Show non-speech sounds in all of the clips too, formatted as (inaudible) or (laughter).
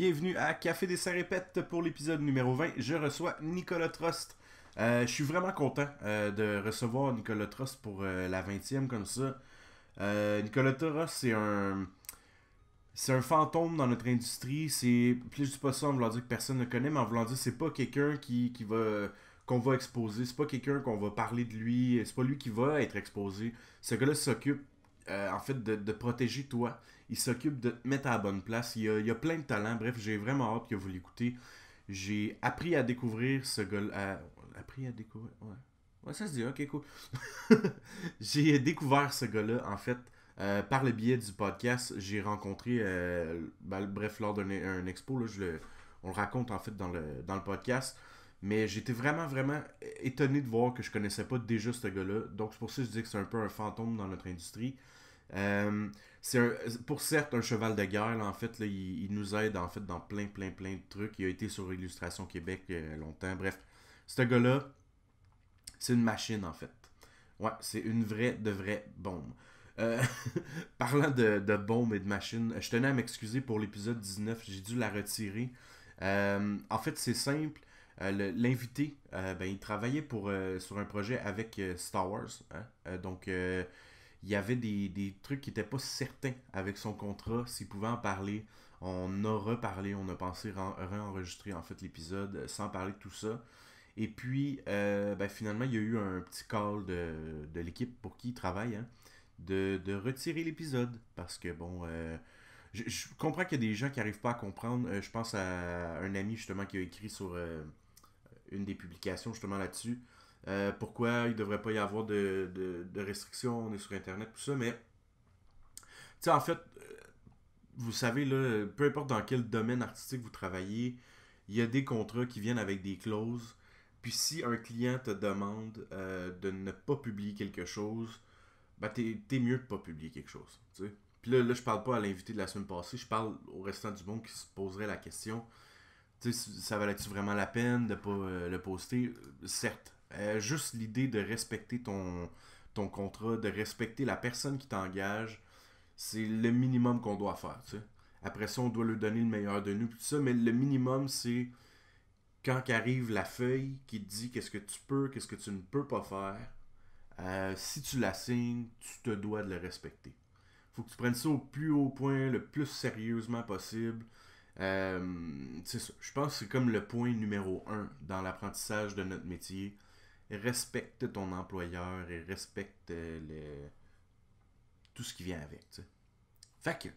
Bienvenue à Café des Sarépettes pour l'épisode numéro 20. Je reçois Nicolas Trost. Euh, je suis vraiment content euh, de recevoir Nicolas Trost pour euh, la 20e comme ça. Nicolas Trost, c'est un. C'est un fantôme dans notre industrie. C'est. Plus du pas ça en voulant dire que personne ne connaît, mais en voulant dire c'est pas quelqu'un qui, qui va qu'on va exposer. C'est pas quelqu'un qu'on va parler de lui. C'est pas lui qui va être exposé. Ce gars-là s'occupe euh, en fait, de, de, protéger toi. Il s'occupe de te mettre à la bonne place. Il a, a plein de talents. Bref, j'ai vraiment hâte que vous l'écoutez. J'ai appris à découvrir ce gars-là. Euh, appris à découvrir. Ouais. ça se dit, ok, cool. (laughs) j'ai découvert ce gars-là, en fait, euh, par le biais du podcast. J'ai rencontré, ben, bref, lors d'un expo, là, je on le raconte en fait dans le, dans le podcast. Mais j'étais vraiment, vraiment étonné de voir que je connaissais pas déjà ce gars-là. Donc c'est pour ça que je dis que c'est un peu un fantôme dans notre industrie. Euh, c'est pour certes un cheval de guerre, en fait, il, nous aide en fait dans plein, plein, plein de trucs. Il a été sur Illustration Québec euh, longtemps. Bref, ce gars-là, c'est une machine en fait. Ouais, c'est une vraie, de vraie bombe. Euh, (laughs) parlant de, de et de machine, je tenais à m'excuser pour l'épisode 19, j'ai dû la retirer. en fait, c'est simple. L'invité, ben, il travaillait pour, sur un projet avec Star Wars. Hein. donc, il y avait des, trucs qui n'étaient pas certains avec son contrat, s'il pouvait en parler. On a reparlé, on a pensé réenregistrer en fait l'épisode euh, sans parler de tout ça. Et puis, euh, ben, finalement, il y a eu un petit call de, l'équipe pour qui il travaille, hein, de, retirer l'épisode. Parce que, bon, euh, je, comprends qu'il y a des gens qui n'arrivent pas à comprendre. je pense à un ami, justement, qui a écrit sur une des publications, justement, là-dessus. Euh, pourquoi il ne devrait pas y avoir de, restrictions, on est sur Internet, tout ça, mais tu sais, en fait, euh, vous savez, là, peu importe dans quel domaine artistique vous travaillez, il y a des contrats qui viennent avec des clauses. Puis si un client te demande euh, de ne pas publier quelque chose, ben t'es, mieux de pas publier quelque chose. Puis là, je je parle pas à l'invité de la semaine passée, je parle au restant du monde qui se poserait la question. sais, ça valait-tu vraiment la peine de pas le poster? Certes, euh, juste l'idée de respecter ton, contrat, de respecter la personne qui t'engage, c'est le minimum qu'on doit faire. Après ça, on doit lui donner le meilleur de nous, tout ça, mais le minimum, c'est quand qu'arrive arrive la feuille qui te dit qu'est-ce que tu peux, qu'est-ce que tu ne peux pas faire. Euh, si tu la signes, tu te dois de le respecter. Faut que tu prennes ça au plus haut point, le plus sérieusement possible. Euh, je pense que c'est comme le point numéro un dans l'apprentissage de notre métier respecte ton employeur et respecte euh, le... tout ce qui vient avec. T'sais. Fait que,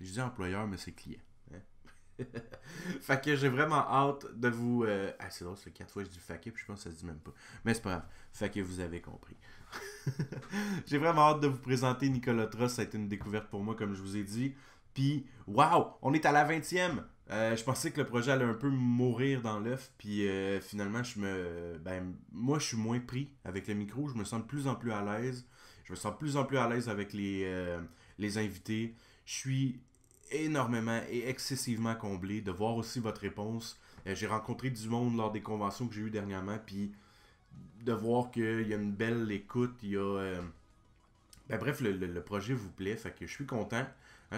je dis employeur, mais c'est client. Hein. (laughs) que j'ai vraiment hâte de vous. Euh, ah, c'est drôle, c'est quatre fois que je dis fait puis je pense que ça se dit même pas. Mais c'est pas grave. Fait que vous avez compris. (laughs) j'ai vraiment hâte de vous présenter Nicolas Ça a été une découverte pour moi, comme je vous ai dit. Puis, waouh, on est à la 20e! Euh, je pensais que le projet allait un peu mourir dans l'œuf, puis euh, finalement, je me, ben, moi, je suis moins pris avec le micro. Je me sens de plus en plus à l'aise. Je me sens de plus en plus à l'aise avec les, euh, les invités. Je suis énormément et excessivement comblé de voir aussi votre réponse. j'ai rencontré du monde lors des conventions que j'ai eues dernièrement, puis de voir qu'il y a une belle écoute, il y a... Ben, bref, le, le, projet vous plaît, fait que je suis content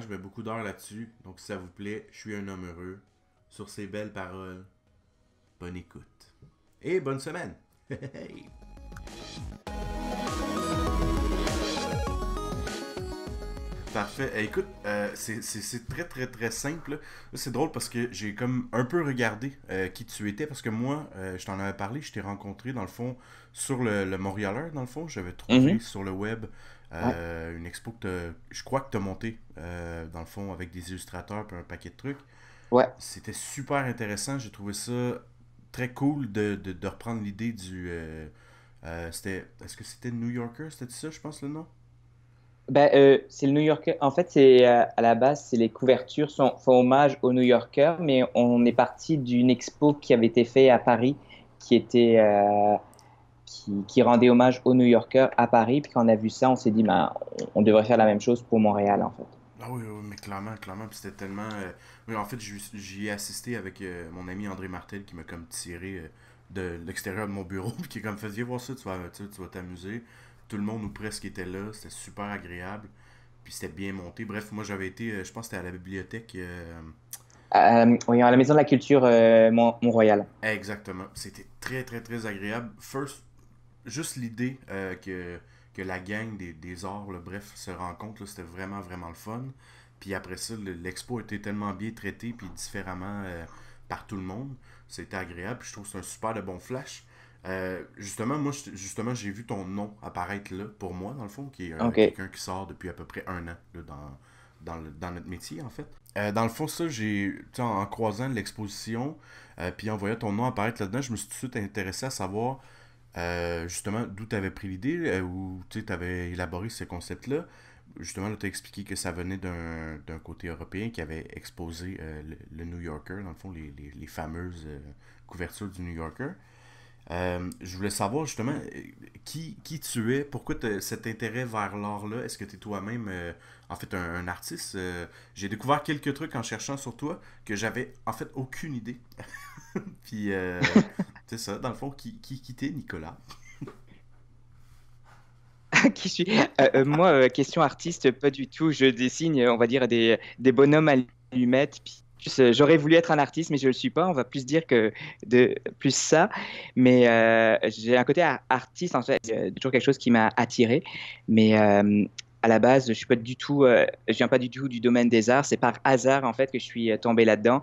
je mets beaucoup d'heures là-dessus, donc si ça vous plaît, je suis un homme heureux. Sur ces belles paroles, bonne écoute. Et bonne semaine! (laughs) Parfait. Eh, écoute, euh, c'est très très très simple. C'est drôle parce que j'ai comme un peu regardé euh, qui tu étais parce que moi, euh, je t'en avais parlé, je t'ai rencontré dans le fond sur le, le Montréaler, dans le fond. J'avais trouvé mhm. sur le web euh, une expo que je crois que tu as montée, euh, dans le fond, avec des illustrateurs et un paquet de trucs. Ouais. C'était super intéressant. J'ai trouvé ça très cool de, de, reprendre l'idée du. Euh, c'était, est-ce que c'était New Yorker C'était ça, je pense, le nom ben, C'est le New Yorker. En fait, c'est, à la base, c'est les couvertures sont, font hommage au New Yorker, mais on est parti d'une expo qui avait été faite à Paris, qui était qui, rendait hommage aux New Yorkers à Paris. Puis quand on a vu ça, on s'est dit, ben, on devrait faire la même chose pour Montréal, en fait. Ah oui, oui mais clairement, clairement. Puis c'était tellement. Euh, oui, en fait, j'y ai assisté avec euh, mon ami André Martel qui m'a comme tiré euh, de l'extérieur de mon bureau. (laughs) Puis qui est comme fait, voir ça, tu vas tu, vas t'amuser. Tout le monde ou presque était là. C'était super agréable. Puis c'était bien monté. Bref, moi j'avais été, je pense c'était à la bibliothèque. oui, à la Maison de la Culture Montréal. Mont-Royal. Exactement. C'était très, très, très agréable. First, juste l'idée euh, que, que la gang des, des arts, bref, se rencontre, c'était vraiment, vraiment le fun. Puis après ça, l'expo était tellement bien traitée, puis différemment euh, par tout le monde. C'était agréable, puis je trouve que c'est un super de bon flash. Euh, justement, moi, justement, j'ai vu ton nom apparaître là, pour moi, dans le fond, qui est quelqu'un qui sort depuis à peu près un an dans, notre métier, en fait. dans le fond, ça, j'ai, en, en croisant l'exposition, puis en voyant ton nom apparaître là-dedans, je me suis tout de suite intéressé à savoir euh, justement, d'où tu avais pris l'idée où euh, ou tu avais élaboré ce concept-là. Justement, tu as expliqué que ça venait d'un côté européen qui avait exposé euh, le, New Yorker, dans le fond, les, les, fameuses couvertures du New Yorker. je voulais savoir justement qui, tu es, pourquoi cet intérêt vers l'art-là. Est-ce que tu es toi-même en fait un, un artiste J'ai découvert quelques trucs en cherchant sur toi que j'avais en fait aucune idée. (laughs) (laughs) Puis, euh, (laughs) c'est ça, dans le fond, qui, qui quittait Nicolas (laughs) qui suis euh, euh, Moi, question artiste, pas du tout. Je dessine, on va dire, des, bonhommes à puis J'aurais voulu être un artiste, mais je ne le suis pas. On va plus dire que de plus ça. Mais j'ai un côté artiste, en fait, toujours quelque chose qui m'a attiré. Mais à la base, je suis pas du tout, je viens pas du tout du domaine des arts. C'est par hasard, en fait, que je suis tombé là-dedans.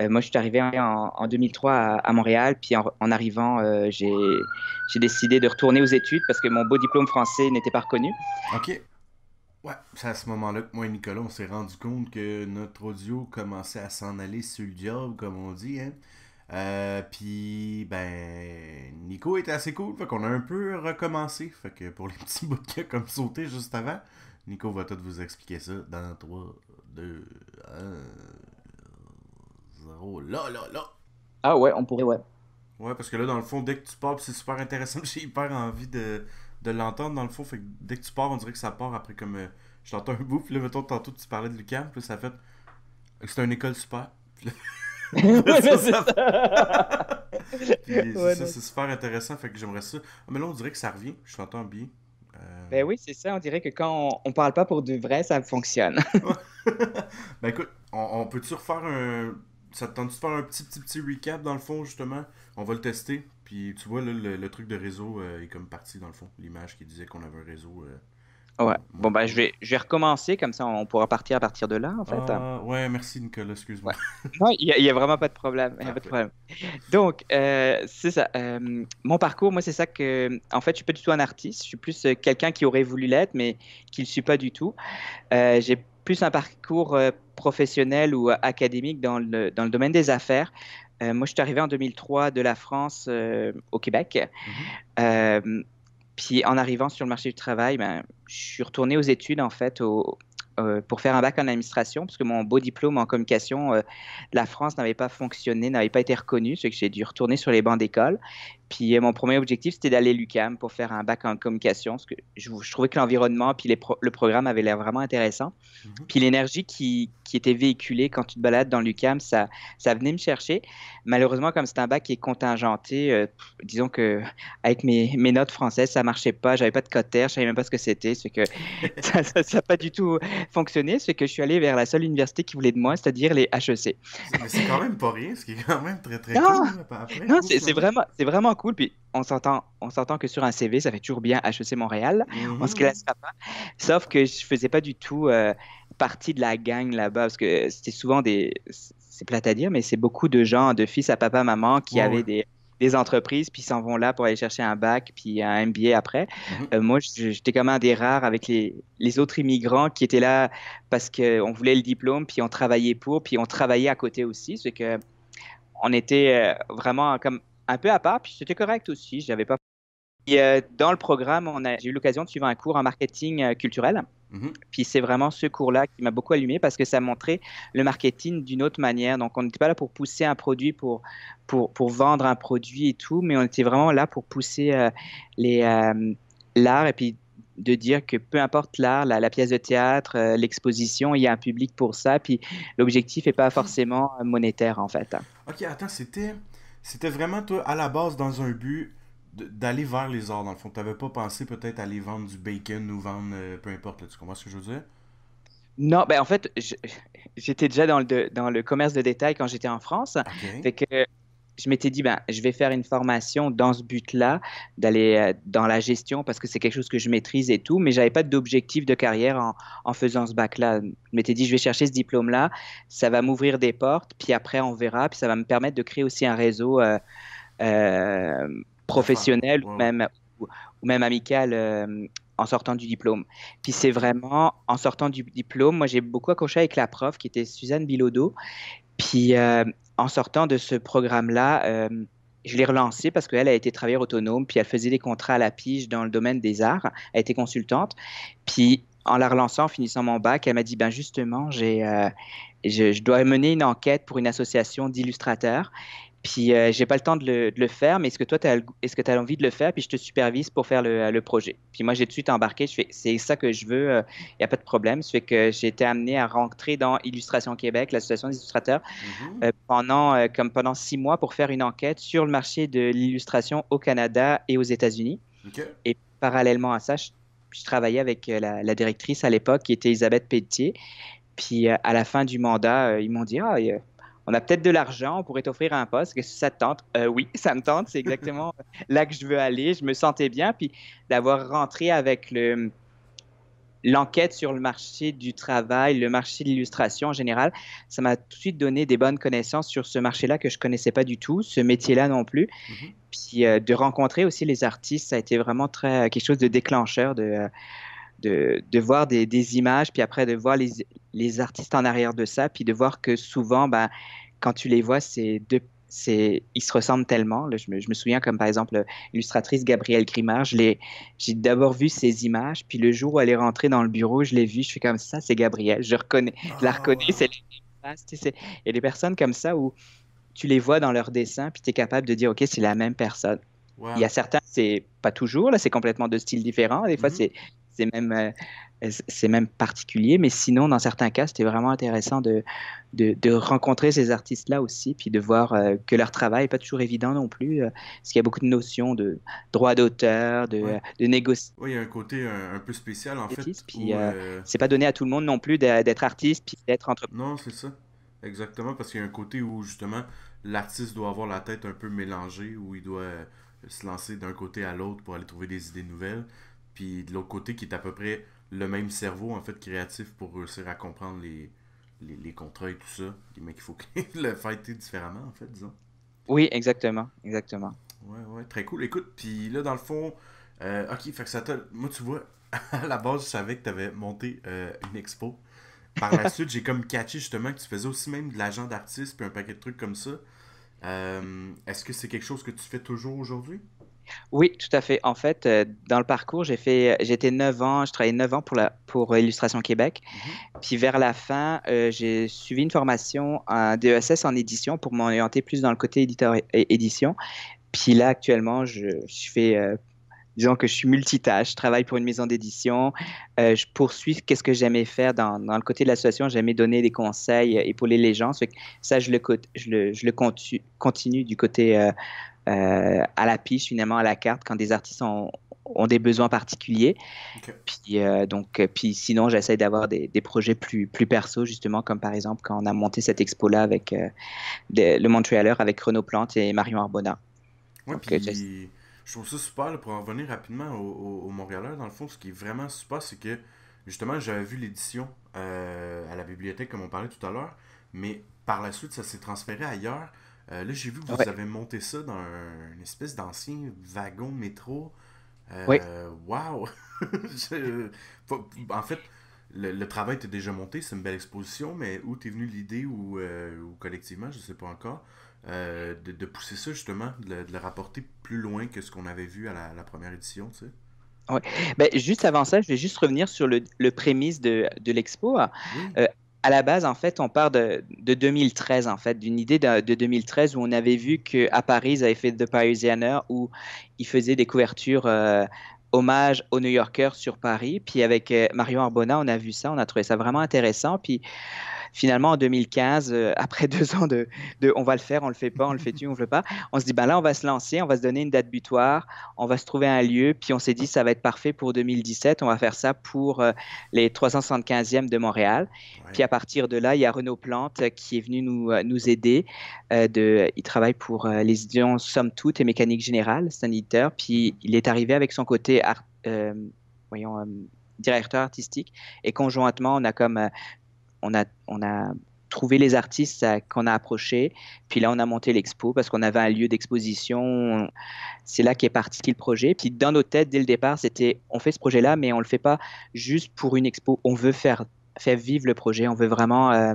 Euh, moi, je suis arrivé en, 2003 à, Montréal, puis en, arrivant, euh, j'ai décidé de retourner aux études parce que mon beau diplôme français n'était pas reconnu. OK. Ouais, c'est à ce moment-là que moi et Nicolas, on s'est rendu compte que notre audio commençait à s'en aller sur le job, comme on dit, hein. euh, puis, ben, Nico était assez cool, fait qu'on a un peu recommencé. Fait que pour les petits bouts de comme sauté juste avant, Nico va tout vous expliquer ça dans 3, 2, 1. Oh là, là, là. Ah ouais, on pourrait, ouais. Ouais, parce que là, dans le fond, dès que tu pars, c'est super intéressant. (laughs) J'ai hyper envie de, l'entendre, dans le fond. Fait dès que tu pars, on dirait que ça part après comme. Euh, je t'entends un bout, puis là, mettons, tantôt, tu parlais de Lucas, puis ça fait. C'est une école super. c'est super intéressant. Fait que j'aimerais ça. Ah, mais là, on dirait que ça revient. Je t'entends bien. Euh, ben oui, c'est ça. On dirait que quand on, parle pas pour de vrai, ça fonctionne. (laughs) (laughs) ben écoute, on, on peut-tu refaire un ça te tente de faire un petit, petit, petit recap dans le fond, justement On va le tester. Puis tu vois, le, truc de réseau euh, est comme parti dans le fond. L'image qui disait qu'on avait un réseau. Euh, ah ouais. Bon, ben, je vais, je vais recommencer, comme ça on pourra partir à partir de là, en fait. Hein. Ah, ouais, merci Nicolas, excuse-moi. il n'y a, vraiment pas de problème. pas de problème. Donc, euh, c'est ça. mon parcours, moi, c'est ça que. En fait, je ne suis pas du tout un artiste. Je suis plus quelqu'un qui aurait voulu l'être, mais qui ne le suis pas du tout. J'ai plus un parcours euh, professionnel ou euh, académique dans le, dans le domaine des affaires. Euh, moi, je suis arrivé en 2003 de la France au Québec. Mm-hmm. puis en arrivant sur le marché du travail, ben, je suis retourné aux études, en fait, au, pour faire un bac en administration, parce que mon beau diplôme en communication de la France n'avait pas fonctionné, n'avait pas été reconnu, ce que j'ai dû retourner sur les bancs d'école. Puis euh, mon premier objectif, c'était d'aller à l'UCAM pour faire un bac en communication, parce que je, trouvais que l'environnement puis le programme avait l'air vraiment intéressant. Mhm. Puis l'énergie qui, était véhiculée quand tu te balades dans l'UCAM, ça, ça venait me chercher. Malheureusement, comme c'est un bac qui est contingenté, euh, disons que avec mes, notes françaises, ça marchait pas. J'avais pas de cotter, je savais même pas ce que c'était. ce que (laughs) ça n'a pas du tout fonctionné. C'est que je suis allé vers la seule université qui voulait de moi, c'est-à-dire les HEC. c'est quand même pas rien, ce qui est quand même très très cool. Après, non, hein. c'est vraiment, vraiment cool. Puis on s'entend, on s'entend que sur un CV, ça fait toujours bien HEC Montréal. Mhm. On se classera pas. Sauf que je faisais pas du tout euh, partie de la gang là-bas parce que c'était souvent des, c'est plate à dire, mais c'est beaucoup de gens, de fils à papa, maman qui avaient des, des entreprises, puis s'en vont là pour aller chercher un bac, puis un MBA après. Mhm. Euh, moi, j'étais comme un des rares avec les, les, autres immigrants qui étaient là parce qu'on voulait le diplôme, puis on travaillait pour, puis on travaillait à côté aussi. C'est que on était euh, vraiment comme un peu à part, puis c'était correct aussi, j'avais pas et euh, dans le programme, on a, j'ai eu l'occasion de suivre un cours en marketing euh, culturel. Mm-hmm. Puis c'est vraiment ce cours-là qui m'a beaucoup allumé parce que ça montrait le marketing d'une autre manière. Donc on n'était pas là pour pousser un produit, pour, pour, pour, vendre un produit et tout, mais on était vraiment là pour pousser euh, l'art et puis de dire que peu importe l'art, la, pièce de théâtre, l'exposition, il y a un public pour ça. Puis l'objectif n'est pas forcément monétaire en fait. Ok, attends, c'était c'était vraiment, toi, à la base, dans un but d'aller vers les arts, dans le fond. T'avais pas pensé peut-être aller vendre du bacon ou vendre euh, peu importe, tu comprends ce que je veux dire? Non, ben en fait, j'étais déjà dans le, commerce de détail quand j'étais en France. Okay. Fait que je m'étais dit, ben, je vais faire une formation dans ce but-là, d'aller euh, dans la gestion parce que c'est quelque chose que je maîtrise et tout, mais j'avais pas d'objectif de carrière en, faisant ce bac-là. Je m'étais dit, je vais chercher ce diplôme-là, ça va m'ouvrir des portes, puis après on verra, puis ça va me permettre de créer aussi un réseau euh, euh, professionnel ou même ou, même amical. en sortant du diplôme. Puis c'est vraiment en sortant du diplôme, moi j'ai beaucoup accroché avec la prof qui était Suzanne Bilodeau. Puis en sortant de ce programme-là, euh, je l'ai relancée parce qu'elle a été travailleuse autonome, puis elle faisait des contrats à la pige dans le domaine des arts, elle était consultante. Puis en la relançant, en finissant mon bac, elle m'a dit, ben justement, j'ai, euh, je, dois mener une enquête pour une association d'illustrateurs puis je euh, j'ai pas le temps de le, faire, mais est-ce que toi, est-ce que tu as envie de le faire? Puis je te supervise pour faire le, le projet. Puis moi, j'ai tout de suite embarqué. Je fais, c'est ça que je veux, il euh, n'y a pas de problème. C'est fait que j'ai été amené à rentrer dans Illustration Québec, l'association des illustrateurs, mm-hmm. euh, pendant, comme pendant six mois pour faire une enquête sur le marché de l'illustration au Canada et aux États-Unis. Et parallèlement à ça, je, travaillais avec la, directrice à l'époque, qui était Elisabeth Pelletier. Puis à la fin du mandat, ils m'ont dit, ah, on a peut-être de l'argent, on pourrait t'offrir un poste, que ça te tente. Euh, oui, (laughs) ça me tente, c'est exactement euh, là que je veux aller, je me sentais bien, puis d'avoir rentré avec le l'enquête sur le marché du travail, le marché de l'illustration en général, ça m'a tout de suite donné des bonnes connaissances sur ce marché-là que je connaissais pas du tout, ce métier-là non plus. Mm-hmm. Puis euh, de rencontrer aussi les artistes, ça a été vraiment très quelque chose de déclencheur de de, voir des, images, puis après de voir les, les, artistes en arrière de ça, puis de voir que souvent, ben, quand tu les vois, c'est c'est, ils se ressemblent tellement. Là, je, me, je, me, souviens comme par exemple l'illustratrice Gabrielle Grimard, j'ai d'abord vu ses images, puis le jour où elle est rentrée dans le bureau, je l'ai vue, je suis comme ça, c'est Gabrielle, je, reconnais, la reconnais, ah. c'est Il y a des personnes comme ça où tu les vois dans leurs dessins, puis tu es capable de dire, OK, c'est la même personne. Il y a certains, c'est pas toujours, là, c'est complètement de styles différents. Des fois, mhm. c'est c'est même, euh, c'est même particulier. Mais sinon, dans certains cas, c'était vraiment intéressant de, rencontrer ces artistes-là aussi, puis de voir euh, que leur travail n'est pas toujours évident non plus, euh, parce qu'il y a beaucoup de notions de droit d'auteur, de, négociation. Oui, il y a un côté un, peu spécial en fait. Puis c'est pas donné à tout le monde non plus d'être artiste puis d'être entrepreneur. Non, c'est ça. Exactement, parce qu'il y a un côté où justement l'artiste doit avoir la tête un peu mélangée, où il doit se lancer d'un côté à l'autre pour aller trouver des idées nouvelles puis de l'autre côté qui est à peu près le même cerveau en fait créatif pour réussir à comprendre les, les, contrats et tout ça. Mais qu'il faut (laughs) le fighter différemment en fait, disons. Oui, exactement, exactement. Ouais, ouais, très cool. Écoute, puis là dans le fond, euh, ok, fait que ça moi tu vois, (laughs) à la base je savais que tu avais monté euh, une expo. Par la (laughs) suite, j'ai comme catché justement que tu faisais aussi même de l'agent d'artiste puis un paquet de trucs comme ça. Euh, est-ce que c'est quelque chose que tu fais toujours aujourd'hui? Oui, tout à fait. En fait, euh, dans le parcours, j'ai fait, j'étais 9 ans, je travaillais 9 ans pour, la, pour euh, Illustration Québec. Mhm. Puis vers la fin, euh, j'ai suivi une formation en DESS en édition pour m'orienter plus dans le côté éditeur et édition. Puis là, actuellement, je, fais, disons que je suis multitâche. Je travaille pour une maison d'édition. je poursuis qu'est-ce que j'aimais faire dans, dans, le côté de l'association. J'aimais donner des conseils, et épauler les gens. Ça, je le, je je le continue, continue du côté euh, à la piste, finalement, à la carte, quand des artistes ont, ont des besoins particuliers. Puis, euh, donc, puis sinon, j'essaie d'avoir des, des, projets plus, plus perso, justement, comme par exemple quand on a monté cette expo-là avec euh, le Montrealer, avec Renaud Plante et Marion Arbona. Oui, puis je trouve ça super, pour en revenir rapidement au, au, Montréaler, dans le fond, ce qui est vraiment super, c'est que justement, j'avais vu l'édition à la bibliothèque, comme on parlait tout à l'heure, mais par la suite, ça s'est transféré ailleurs. Euh, là, j'ai vu que vous avez monté ça dans une espèce d'ancien wagon métro. Euh, oui. Wow! (laughs) en fait, le, travail était déjà monté, c'est une belle exposition, mais où t'es venu l'idée ou, euh, collectivement, je ne sais pas encore, euh, de, pousser ça justement, de, le rapporter plus loin que ce qu'on avait vu à la, première édition, tu sais? Oui. Ben, juste avant ça, je vais juste revenir sur le, prémisse de, l'expo à la base, en fait, on part de, 2013, en fait, d'une idée de, 2013 où on avait vu qu'à Paris, ils avaient fait The Parisianer où ils faisaient des couvertures euh, hommage aux New Yorkers sur Paris. Puis avec euh, Marion Arbona, on a vu ça, on a trouvé ça vraiment intéressant. Puis Finalement, en 2015, euh, après (laughs) deux ans de, on va le faire, on le fait pas, on le fait tu, on le fait pas, on se dit ben là on va se lancer, on va se donner une date butoir, on va se trouver un lieu, puis on s'est dit ça va être parfait pour 2017, on va faire ça pour euh, les 375e de Montréal. Puis à partir de là, il y a Renaud Plante euh, qui est venu nous, nous aider. de, il travaille pour les étudiants Somme Toute et Mécanique Générale, c'est un éditeur. Puis il est arrivé avec son côté voyons directeur artistique. Et conjointement, on a comme on a, trouvé les artistes qu'on a approchés. Puis là, on a monté l'expo parce qu'on avait un lieu d'exposition. C'est là qu'est parti le projet. Puis dans nos têtes, dès le départ, c'était on fait ce projet-là, mais on le fait pas juste pour une expo. On veut faire, faire vivre le projet. On veut vraiment euh,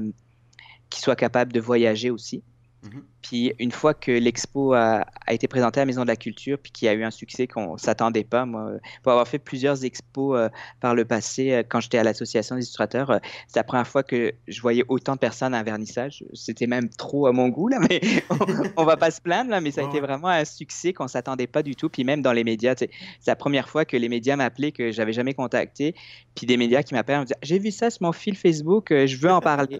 qu'il soit capable de voyager aussi. Mhm. Puis une fois que l'expo a, été présentée à la Maison de la Culture, puis qu'il y a eu un succès qu'on ne s'attendait pas, moi, pour avoir fait plusieurs expos euh, par le passé, euh, quand j'étais à l'Association des illustrateurs, euh, c'est la première fois que je voyais autant de personnes à un vernissage. C'était même trop à mon goût, là, mais (laughs) on ne va pas se plaindre, là, mais ça a été vraiment un succès qu'on ne s'attendait pas du tout. Puis même dans les médias, c'est la première fois que les médias m'appelaient, que j'avais jamais contacté, puis des médias qui m'appellent, me disent J'ai vu ça sur mon fil Facebook, je veux en parler.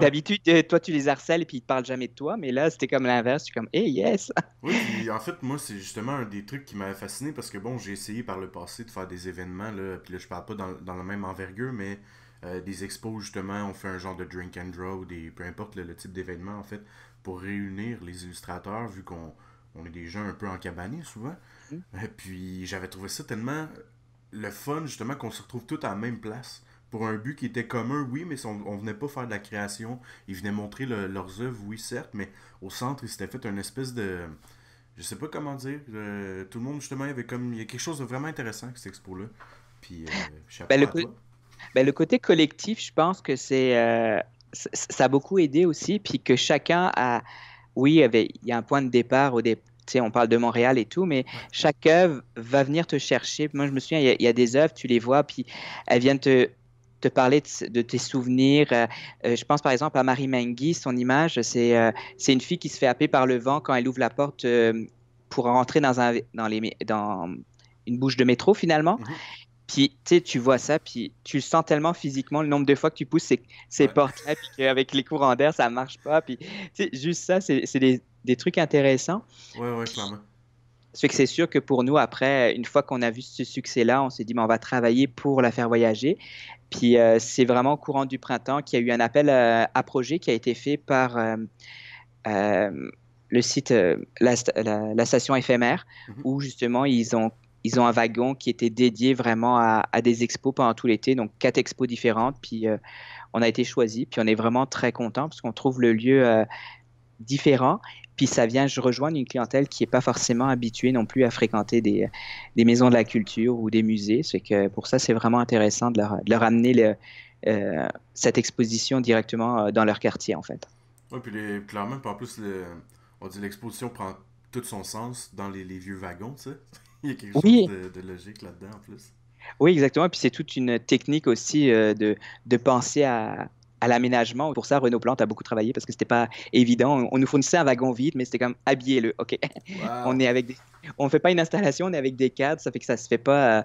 D'habitude, euh, toi, tu les harcèles et puis ils te parlent jamais de toi, mais là, c'était comme l'inverse. Tu es comme, hey, yes! (laughs) Oui, en fait, moi, c'est justement un des trucs qui m'avait fasciné parce que, bon, j'ai essayé par le passé de faire des événements, là, puis là, je parle pas dans, dans la même envergure, mais euh, des expos, justement, on fait un genre de drink and draw, des, peu importe le type d'événement, en fait, pour réunir les illustrateurs, vu qu'on est des gens un peu cabane souvent. Mm. et euh, puis j'avais trouvé ça tellement le fun, justement, qu'on se retrouve tous à la même place un but qui était commun, oui, mais on, on venait pas faire de la création. Ils venaient montrer leurs œuvres, oui, certes, mais au centre, ils s'étaient fait une espèce de. Je sais pas comment dire. Euh, tout le monde, justement, il y avait comme. Il y a quelque chose de vraiment intéressant avec cette expo-là. Puis, euh, ben, ben, le, côté collectif, je pense que c'est. Euh, ça a beaucoup aidé aussi, puis que chacun a. Oui, il y a un point de départ au on parle de Montréal et tout, mais chaque œuvre va venir te chercher. Moi, je me souviens, il y, a des œuvres, tu les vois, puis elles viennent te, te parler de, tes souvenirs. Euh, euh, je pense par exemple à Marie Mengi, son image, c'est euh, c'est une fille qui se fait happer par le vent quand elle ouvre la porte pour rentrer dans, un, dans, les, dans une bouche de métro finalement. Mhm. Puis tu vois ça, puis tu le sens tellement physiquement, le nombre de fois que tu pousses ces, portes là puis qu'avec les courants d'air, ça marche pas. Puis juste ça, c'est des, des, trucs intéressants. Oui, oui, clairement que c'est sûr que pour nous, après, une fois qu'on a vu ce succès-là, on s'est dit, mais ben, on va travailler pour la faire voyager. Puis euh, c'est vraiment au courant du printemps qu'il y a eu un appel euh, à projet qui a été fait par euh, le site, la, station éphémère, mhm. où justement ils ont, ils ont un wagon qui était dédié vraiment à, à des expos pendant tout l'été, donc quatre expos différentes. Puis on a été choisi, puis on est vraiment très content parce qu'on trouve le lieu différent, puis ça vient je rejoins une clientèle qui n'est pas forcément habituée non plus à fréquenter des, maisons de la culture ou des musées. C'est que pour ça, c'est vraiment intéressant de leur, de amener euh, cette exposition directement euh, dans leur quartier, en fait. Oui, puis clairement, en plus, on dit l'exposition prend tout son sens dans les, vieux wagons, tu sais. (laughs) Il y a quelque chose de, logique là-dedans, en plus. Oui, exactement. Puis c'est toute une technique aussi euh, de, penser à, à l'aménagement. Pour ça, Renault Plante a beaucoup travaillé parce que c'était pas évident. On nous fournissait un wagon vide, mais c'était comme habillez-le. OK. (laughs) on est avec on fait pas une installation, on est avec des cadres. Ça fait que ça se fait pas euh,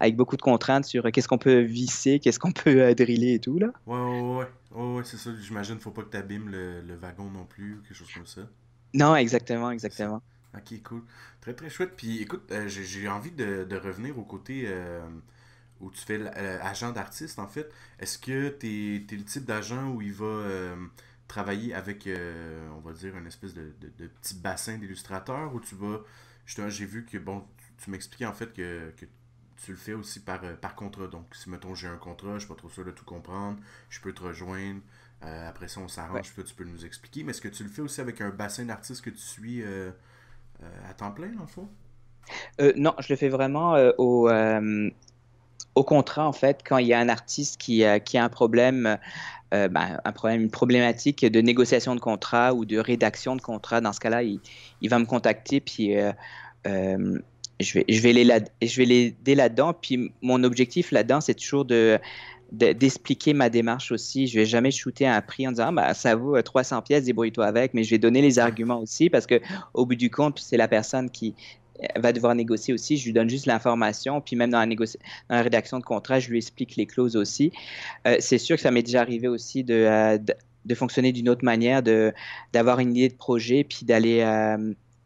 avec beaucoup de contraintes sur euh, qu'est-ce qu'on peut visser, qu'est-ce qu'on peut euh, driller et tout. Là. Ouais, ouais, ouais. c'est ça. J'imagine faut pas que tu abîmes le, wagon non plus quelque chose comme ça. Non, exactement, exactement. Ok, cool. Très, très chouette. Puis écoute, j'ai envie de, de, revenir au côté où tu fais euh, agent d'artiste, en fait, est-ce que tu es, le type d'agent où il va euh, travailler avec, euh, on va dire, une espèce de, de, petit bassin d'illustrateur, où tu vas, j'ai vu que, bon, tu, m'expliquais en fait que, tu le fais aussi par, par contrat. Donc, si, mettons, j'ai un contrat, je suis pas trop sûr de tout comprendre, je peux te rejoindre. après ça, on s'arrange, tu peux nous expliquer. Mais est-ce que tu le fais aussi avec un bassin d'artiste que tu suis à temps plein, en le non, je le fais vraiment au au contrat, en fait, quand il y a un artiste qui, euh, qui a un problème, euh, euh, ben, un problème, une problématique de négociation de contrat ou de rédaction de contrat, dans ce cas-là, il, va me contacter, puis je, vais, je, vais l'aider là-dedans. Puis mon objectif là-dedans, c'est toujours de d'expliquer ma démarche aussi. Je vais jamais shooter un prix en disant bah, ça vaut 300 pièces, débrouille-toi avec, mais je vais donner les arguments aussi parce que au bout du compte, c'est la personne qui euh, va devoir négocier aussi. Je lui donne juste l'information, puis même dans la, rédaction de contrat, je lui explique les clauses aussi. Euh, c'est sûr que ça m'est déjà arrivé aussi euh, de, de, fonctionner d'une autre manière, de, d'avoir une idée de projet, puis d'aller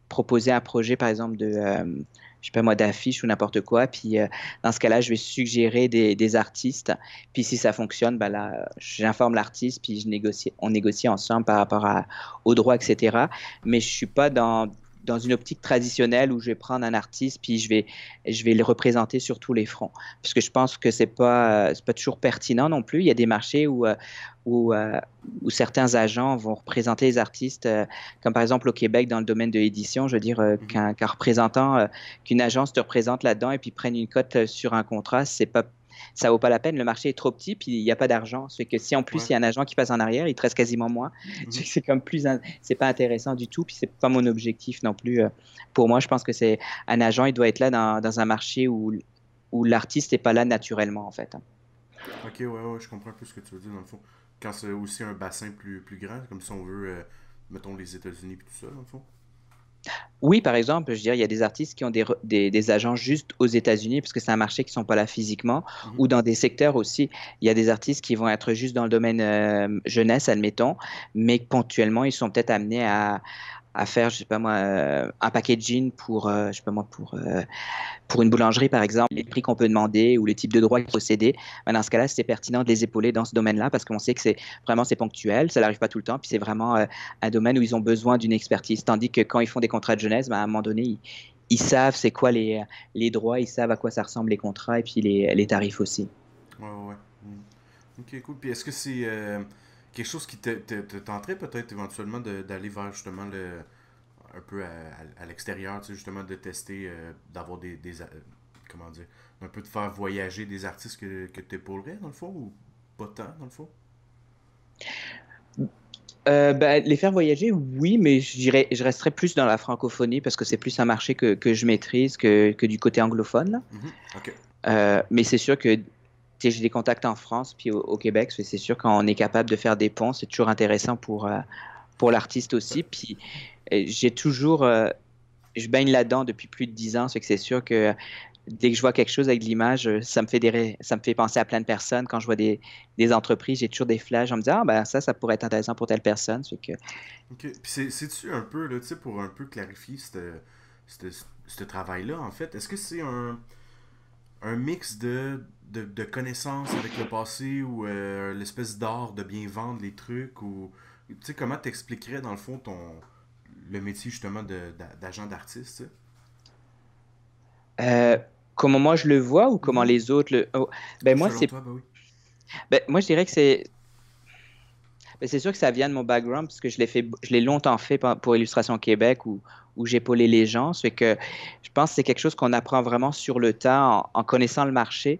proposer un projet, par exemple, de, je sais pas moi, d'affiche ou n'importe quoi. Puis dans ce cas-là, je vais suggérer des, des artistes. Puis si ça fonctionne, ben là, j'informe l'artiste, puis je négocie, on négocie ensemble par rapport aux droits, etc. Mais je suis pas dans dans une optique traditionnelle où je vais prendre un artiste puis je vais, je vais le représenter sur tous les fronts. Parce que je pense que ce n'est pas, euh, c'est pas toujours pertinent non plus. Il y a des marchés où, euh, où, euh, où, certains agents vont représenter les artistes, comme par exemple au Québec dans le domaine de l'édition, je veux dire mhm. qu'un qu'un représentant, qu'une agence te représente là-dedans et puis prenne une cote sur un contrat, c'est pas ça vaut pas la peine. Le marché est trop petit, puis il n'y a pas d'argent. C'est que si en plus il y a un agent qui passe en arrière, il te reste quasiment moins. Mhm. (laughs) C'est comme plus, c'est pas intéressant du tout. Puis c'est pas mon objectif non plus. Euh, pour moi, je pense que c'est un agent, il doit être là dans, un marché où où l'artiste n'est pas là naturellement en fait. Hein. Ok, ouais, je comprends plus ce que tu veux dire dans le fond. Quand c'est aussi un bassin plus, grand, comme si on veut, euh, mettons les États-Unis et tout ça, dans le fond. Oui, par exemple, je dirais, il y a des artistes qui ont des, des, agents juste aux États-Unis, parce que c'est un marché qui ne sont pas là physiquement, mhm. ou dans des secteurs aussi. Il y a des artistes qui vont être juste dans le domaine euh, jeunesse, admettons, mais ponctuellement, ils sont peut-être amenés à, à faire, je sais pas moi, euh, un packaging pour, euh, je sais pas moi, pour, euh, pour une boulangerie par exemple, les prix qu'on peut demander ou les types de droits qu'il faut céder. Bah, dans ce cas-là, c'est pertinent de les épauler dans ce domaine-là parce qu'on sait que c'est vraiment c'est ponctuel, ça n'arrive pas tout le temps, puis c'est vraiment un domaine où ils ont besoin d'une expertise. Tandis que quand ils font des contrats de jeunesse, bah, à un moment donné, ils, savent c'est quoi les, les droits, ils savent à quoi ça ressemble les contrats et puis les, les tarifs aussi. Ouais, ouais. Hmm. Ok, cool. Puis est-ce que c'est quelque chose qui te, tenterait peut-être éventuellement d'aller vers justement le un peu à, l'extérieur, tu sais, justement de tester, euh, d'avoir des, des euh, comment dire, un peu de faire voyager des artistes que, que tu épaulerais dans le fond ou pas tant dans le fond? Euh, ben, les faire voyager, oui, mais je resterai plus dans la francophonie parce que c'est plus un marché que, que je maîtrise que, que, du côté anglophone. là, mm-hmm. mais c'est sûr que j'ai des contacts en France puis au, Québec. C'est sûr quand on est capable de faire des ponts, c'est toujours intéressant pour euh, pour l'artiste aussi. Puis euh, j'ai toujours, euh, je baigne là-dedans depuis plus de dix ans, c'est que c'est sûr que dès que je vois quelque chose avec l'image, ça me fait des, ça me fait penser à plein de personnes. Quand je vois des, entreprises, j'ai toujours des flashs en me disant ah ben ça, ça pourrait être intéressant pour telle personne. C'est que. c'est-tu un peu là, tu pour un peu clarifier ce travail-là en fait, est-ce que c'est un mix de de, connaissances avec le passé ou euh, l'espèce d'art de bien vendre les trucs ou tu sais comment t'expliquerais dans le fond ton le métier justement d'agent d'artiste euh, comment moi je le vois ou comment mm-hmm. les autres le oh, ben moi c'est ben, ben, moi je dirais que c'est ben, c'est sûr que ça vient de mon background parce que je l'ai fait je l'ai longtemps fait pour Illustration Québec ou où j'épaulais les gens. C'est que je pense que c'est quelque chose qu'on apprend vraiment sur le temps en connaissant le marché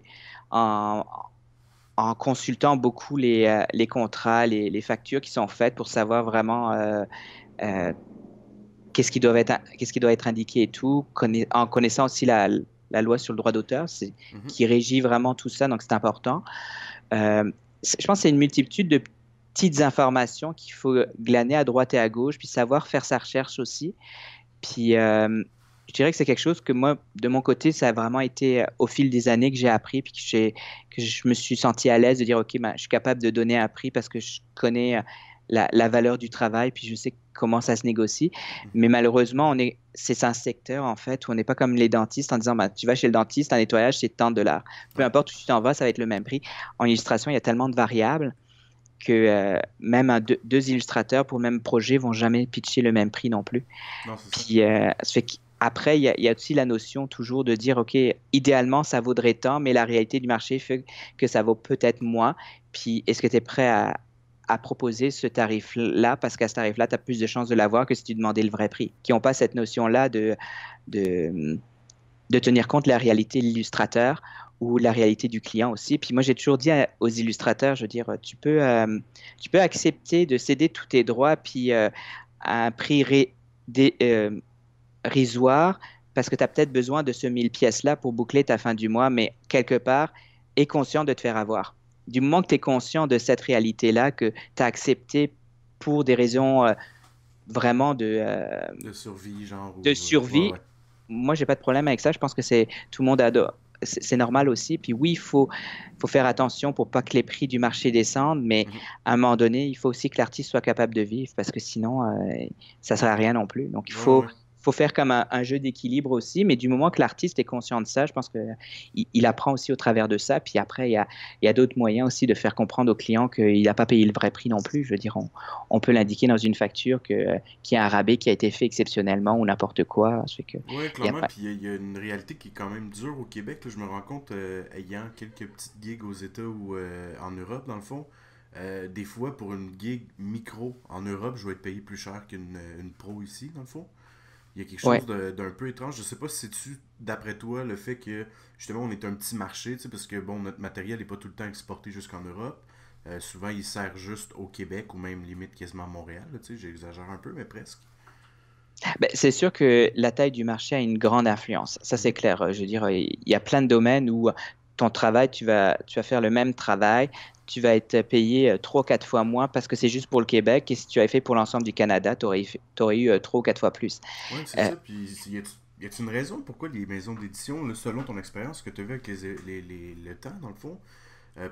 en, consultant beaucoup euh, les, contrats, les, les, factures qui sont faites pour savoir vraiment euh, euh, qu'est-ce qui, doit être, qu'est-ce qui doit être indiqué et tout, en connaissant aussi la, loi sur le droit d'auteur c'est, mhm. qui régit vraiment tout ça, donc c'est important. je pense que c'est une multitude de petites informations qu'il faut glaner à droite et à gauche, puis savoir faire sa recherche aussi. Puis je dirais que c'est quelque chose que moi, de mon côté, ça a vraiment été euh, au fil des années que j'ai appris, puis que, je me suis senti à l'aise de dire, OK, ben, je suis capable de donner un prix parce que je connais euh, la, valeur du travail, puis je sais comment ça se négocie. Mm-hmm. Mais malheureusement, on est, c'est un secteur, en fait, où on n'est pas comme les dentistes en disant, ben, tu vas chez le dentiste, un nettoyage, c'est tant de dollars. Peu importe où tu t'en vas, ça va être le même prix. En illustration, il y a tellement de variables que euh, même deux, deux, illustrateurs pour le même projet vont jamais pitcher le même prix non plus. puis, ça fait après, il y, a, aussi la notion toujours de dire, OK, idéalement, ça vaudrait tant, mais la réalité du marché fait que ça vaut peut-être moins. Puis, est-ce que tu es prêt à, proposer ce tarif-là parce qu'à ce tarif-là, tu as plus de chances de l'avoir que si tu demandais le vrai prix. Qui n'ont pas cette notion-là de, de, tenir compte de la réalité de l'illustrateur ou la réalité du client aussi. Puis moi, j'ai toujours dit aux illustrateurs, je veux dire, tu peux, euh, tu peux accepter de céder tous tes droits, puis euh, à un prix ré, euh, risoire parce que tu as peut-être besoin de ce mille pièces-là pour boucler ta fin du mois, mais quelque part, est conscient de te faire avoir. Du moment que tu es conscient de cette réalité-là, que tu as accepté pour des raisons euh, vraiment de... Euh, de survie, genre. De survie. Moi, j'ai pas de problème avec ça. Je pense que c'est tout le monde adore. C'est normal aussi. Puis oui, il faut, faut faire attention pour pas que les prix du marché descendent, mais mhm. à un moment donné, il faut aussi que l'artiste soit capable de vivre parce que sinon, euh, ça ne sert à rien non plus. Donc il faut faut faire comme un, jeu d'équilibre aussi, mais du moment que l'artiste est conscient de ça, je pense qu'il il apprend aussi au travers de ça. Puis après, il y a, d'autres moyens aussi de faire comprendre au client qu'il n'a pas payé le vrai prix non plus. Je veux dire, on, peut l'indiquer dans une facture qu'il y a un rabais qui a été fait exceptionnellement ou n'importe quoi. Oui, clairement. Puis il y, a une réalité qui est quand même dure au Québec. je me rends compte, euh, ayant quelques petites gigs aux États ou euh, en Europe, dans le fond. Euh, des fois, pour une gig micro en Europe, je vais être payé plus cher qu'une pro ici, dans le fond. Il y a quelque chose d'un peu étrange. Je sais pas si c'est-tu, d'après toi, le fait que justement on est un petit marché, parce que bon, notre matériel n'est pas tout le temps exporté jusqu'en Europe. Euh, souvent, il sert juste au Québec ou même limite quasiment à Montréal. J'exagère un peu, mais presque. Ben, c'est sûr que la taille du marché a une grande influence. Ça, c'est mm. clair. Je veux dire, il y a plein de domaines où ton travail, tu vas, tu vas faire le même travail, tu vas être payé euh, trois, quatre fois moins parce que c'est juste pour le Québec. Et si tu avais fait pour l'ensemble du Canada, tu aurais, eu euh, trois ou quatre fois plus. Oui, c'est euh, ça. Puis y a-t-il une raison pourquoi les maisons d'édition, selon ton expérience que tu as vu avec les, les, les, le temps, dans le fond,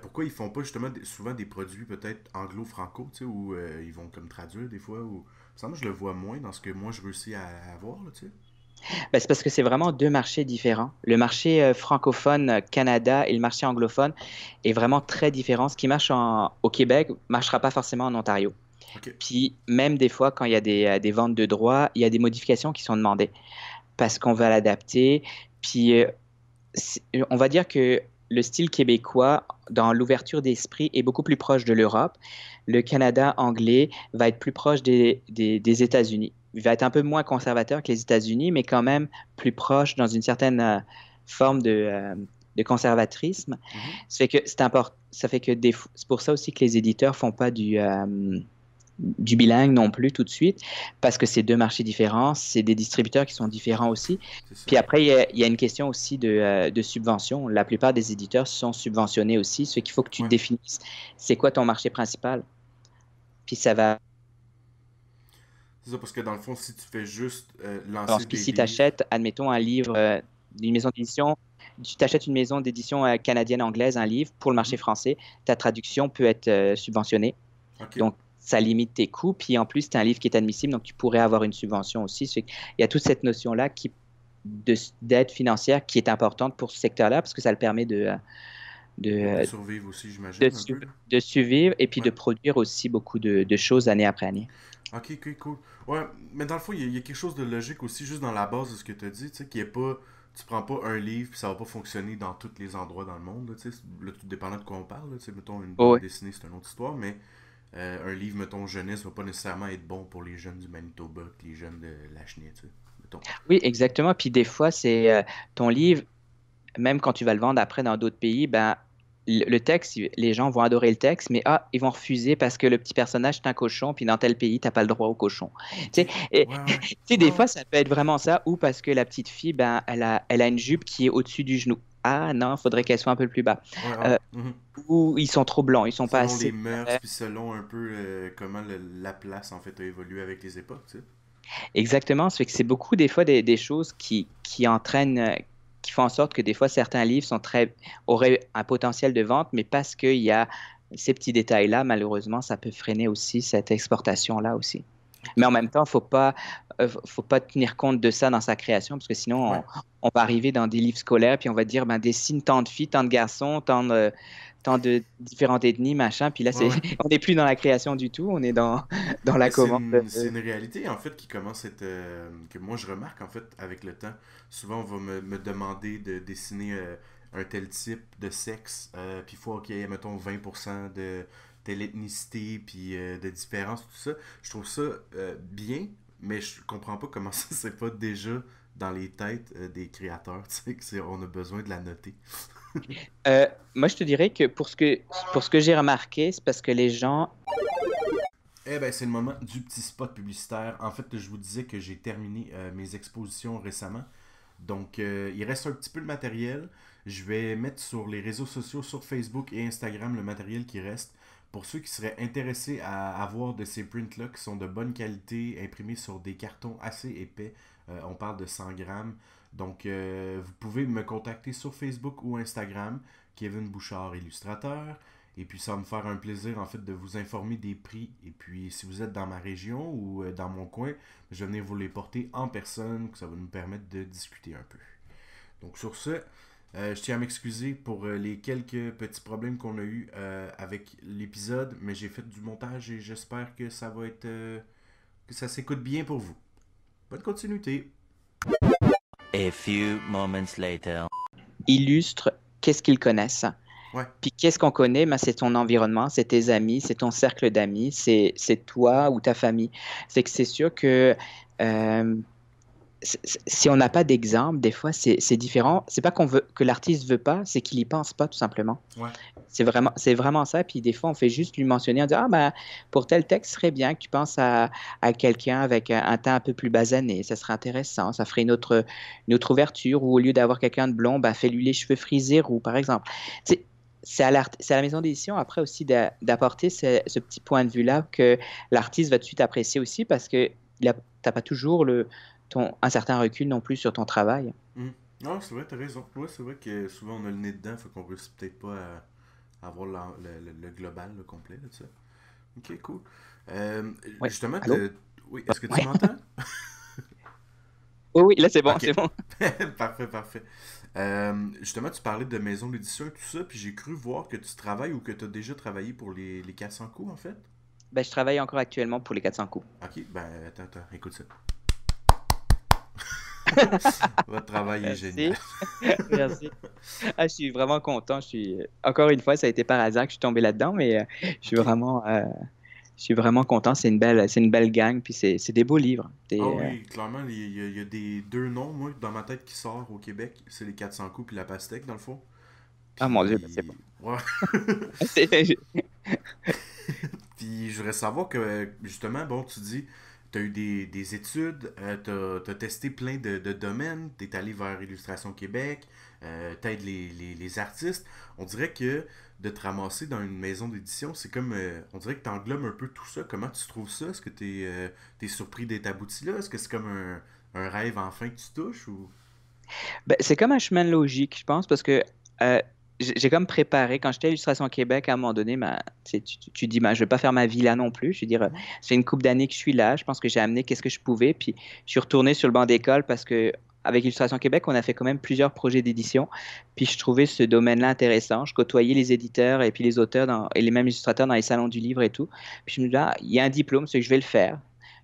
pourquoi ils font pas justement souvent des produits peut-être anglo-franco, tu sais, où ils vont comme traduire des fois ou. Ça, je le vois moins dans ce que moi je réussis à avoir, tu sais. Bah, c'est parce que c'est vraiment deux marchés différents. Le marché euh, francophone euh, Canada et le marché anglophone est vraiment très différent. Ce qui marche au Québec ne marchera pas forcément en Ontario. Puis même des fois, quand il y a des, euh, des ventes de droits, il y a des modifications qui sont demandées parce qu'on va l'adapter. Puis on va dire que le style québécois, dans l'ouverture d'esprit, est beaucoup plus proche de l'Europe. Le Canada anglais va être plus proche des, des, des États-Unis il va être un peu moins conservateur que les États-Unis, mais quand même plus proche dans une certaine euh, forme de, euh, de conservatrisme. Mm-hmm. Ça fait que c'est important. Ça fait que des... c'est pour ça aussi que les éditeurs font pas du euh, du bilingue non plus tout de suite, parce que c'est deux marchés différents, c'est des distributeurs qui sont différents aussi. Puis après, il y, a une question aussi de, de, subvention. La plupart des éditeurs sont subventionnés aussi, ce qu'il faut que tu définisses. C'est quoi ton marché principal? Puis ça va c'est ça, parce que dans le fond, si tu fais juste euh, lancer. Parce que si tu achètes, admettons, un livre euh, d'une maison d'édition, tu t'achètes une maison d'édition euh, canadienne-anglaise, un livre pour le marché mhm. français, ta traduction peut être euh, subventionnée. Donc, ça limite tes coûts. Puis en plus, c'est un livre qui est admissible, donc tu pourrais avoir une subvention aussi. Il y a toute cette notion-là qui d'aide financière qui est importante pour ce secteur-là parce que ça le permet de. De, survivre aussi, j'imagine. De, de, survivre et puis de produire aussi beaucoup de, choses année après année. Ok, ok, cool. Ouais, mais dans le fond, il y, a quelque chose de logique aussi, juste dans la base de ce que tu as dit, tu sais, qui est pas. Tu prends pas un livre, puis ça va pas fonctionner dans tous les endroits dans le monde, tu sais. Là, tout dépendant de quoi on parle, tu sais. Mettons, une oh, dessinée, c'est une autre histoire, mais euh, un livre, mettons, jeunesse, va pas nécessairement être bon pour les jeunes du Manitoba, les jeunes de la Chine, tu sais. Mettons. Oui, exactement. Puis des fois, c'est euh, ton livre, même quand tu vas le vendre après dans d'autres pays, ben le texte, les gens vont adorer le texte, mais ah, ils vont refuser parce que le petit personnage est un cochon, puis dans tel pays, t'as pas le droit au cochon. Tu sais, (laughs) des fois, ça peut être vraiment ça, ou parce que la petite fille, ben, elle, a, elle a une jupe qui est au-dessus du genou. Ah non, faudrait qu'elle soit un peu plus bas. Euh, mhm. Ou ils sont trop blancs, ils sont pas assez. Selon les mœurs, puis selon un peu euh, comment la place en fait a évolué avec les époques. Exactement, c'est que c'est beaucoup des fois des, choses qui, qui entraînent, euh, qui font en sorte que des fois certains livres sont très, auraient un potentiel de vente, mais parce qu'il y a ces petits détails-là, malheureusement, ça peut freiner aussi cette exportation-là aussi. Mais en même temps, faut pas, euh, faut pas tenir compte de ça dans sa création, parce que sinon, on, va arriver dans des livres scolaires, puis on va dire, ben, dessine tant de filles, tant de garçons, tant de, tant de différentes ethnies, machin. Puis là, (laughs) on n'est plus dans la création du tout, on est dans, dans la commande. C'est une, réalité, en fait, qui commence à être. Euh, que moi, je remarque, en fait, avec le temps. Souvent, on va me, demander de dessiner euh, un tel type de sexe, euh, puis il faut qu'il mettons, 20% de telle ethnicité, puis de différence, tout ça. Je trouve ça bien, mais je comprends pas comment (laughs) ça, c'est pas déjà dans les têtes des créateurs, tu sais, on a besoin de la noter. Euh, moi, je te dirais que pour ce que, pour ce que j'ai remarqué, c'est parce que les gens. Eh bien, c'est le moment du petit spot publicitaire. En fait, je vous disais que j'ai terminé euh, mes expositions récemment. Donc, euh, il reste un petit peu de matériel. Je vais mettre sur les réseaux sociaux, sur Facebook et Instagram, le matériel qui reste. Pour ceux qui seraient intéressés à avoir de ces prints-là qui sont de bonne qualité, imprimés sur des cartons assez épais, euh, on parle de 100 grammes. Donc, euh, vous pouvez me contacter sur Facebook ou Instagram, Kevin Bouchard Illustrateur. Et puis, ça va me faire un plaisir, en fait, de vous informer des prix. Et puis, si vous êtes dans ma région ou euh, dans mon coin, je vais venir vous les porter en personne, que ça va nous permettre de discuter un peu. Donc, sur ce, euh, je tiens à m'excuser pour euh, les quelques petits problèmes qu'on a eu euh, avec l'épisode, mais j'ai fait du montage et j'espère que ça va être que ça s'écoute bien pour vous. Bonne continuité. A few moments later. Illustre qu'est-ce qu'ils connaissent. Ouais. Puis qu'est-ce qu'on connaît ben, C'est ton environnement, c'est tes amis, c'est ton cercle d'amis, c'est toi ou ta famille. C'est que c'est sûr que si on n'a pas d'exemple, des fois c'est différent. C'est pas qu'on veut que l'artiste veut pas, c'est qu'il y pense pas tout simplement. C'est vraiment c'est vraiment ça. Puis des fois on fait juste lui mentionner, en disant « ah ben pour tel texte serait bien que tu penses à, à quelqu'un avec un, teint un peu plus basané, ça serait intéressant, ça ferait une autre une autre ouverture. Ou au lieu d'avoir quelqu'un de blond, ben fais-lui les cheveux frisés ou par exemple. C'est c'est à, la maison d'édition après aussi d'apporter ce, ce, petit point de vue-là que l'artiste va tout de suite apprécier aussi parce que tu n'as pas toujours le, ton, un certain recul non plus sur ton travail. Mmh. Non, c'est vrai, t'as raison. Ouais, c'est vrai que souvent on a le nez dedans, Faut qu'on réussite peut-être pas euh, avoir le, le, global, le complet, là, ça. Ok, cool. Euh, justement, oui, est-ce que tu m'entends? oui, (laughs) (laughs) oui, là c'est bon, c'est bon. (laughs) parfait, parfait. Euh, justement, tu parlais de maison d'édition et tout ça, puis j'ai cru voir que tu travailles ou que tu as déjà travaillé pour les, les 400 coups, en fait. Ben, je travaille encore actuellement pour les 400 coups. Ok, ben attends, attends, écoute ça. (laughs) Votre travail est génial. (laughs) Merci. Ah, je suis vraiment content. Je suis... Encore une fois, ça a été par hasard que je suis tombé là-dedans, mais euh, je suis vraiment. Euh, je suis vraiment content. C'est une belle, c'est une belle gang, puis c'est, des beaux livres. Ah euh, oui, clairement, il y, a, des deux noms, dans ma tête qui sortent au Québec, c'est les 400 coups et la pastèque, dans le fond. Ah mon dieu, (laughs) c'est bon. puis je voudrais savoir que, justement, bon, tu dis, tu as eu des, études, euh, tu as, testé plein de, de domaines, tu es allé vers Illustration Québec, euh, tu aides les, artistes. On dirait que de te ramasser dans une maison d'édition, c'est comme. Euh, on dirait que tu englobes un peu tout ça. Comment tu trouves ça Est-ce que tu es, euh, surpris d'être abouti là Est-ce que c'est comme un, un, rêve enfin que tu touches ou... Ben, c'est comme un chemin logique, je pense, parce que j'ai comme préparé, quand j'étais à Illustration Québec, à un moment donné, ma, tu, dis, je ne vais pas faire ma vie là non plus. Je veux dire, c'est une couple d'années que je suis là, je pense que j'ai amené qu'est-ce que je pouvais. Puis je suis retourné sur le banc d'école parce que avec Illustration Québec, on a fait quand même plusieurs projets d'édition. Puis je trouvais ce domaine-là intéressant. Je côtoyais les éditeurs et puis les auteurs et les mêmes illustrateurs dans les salons du livre et tout. Puis je me dis, là, ah, il y a un diplôme, c'est que je vais le faire.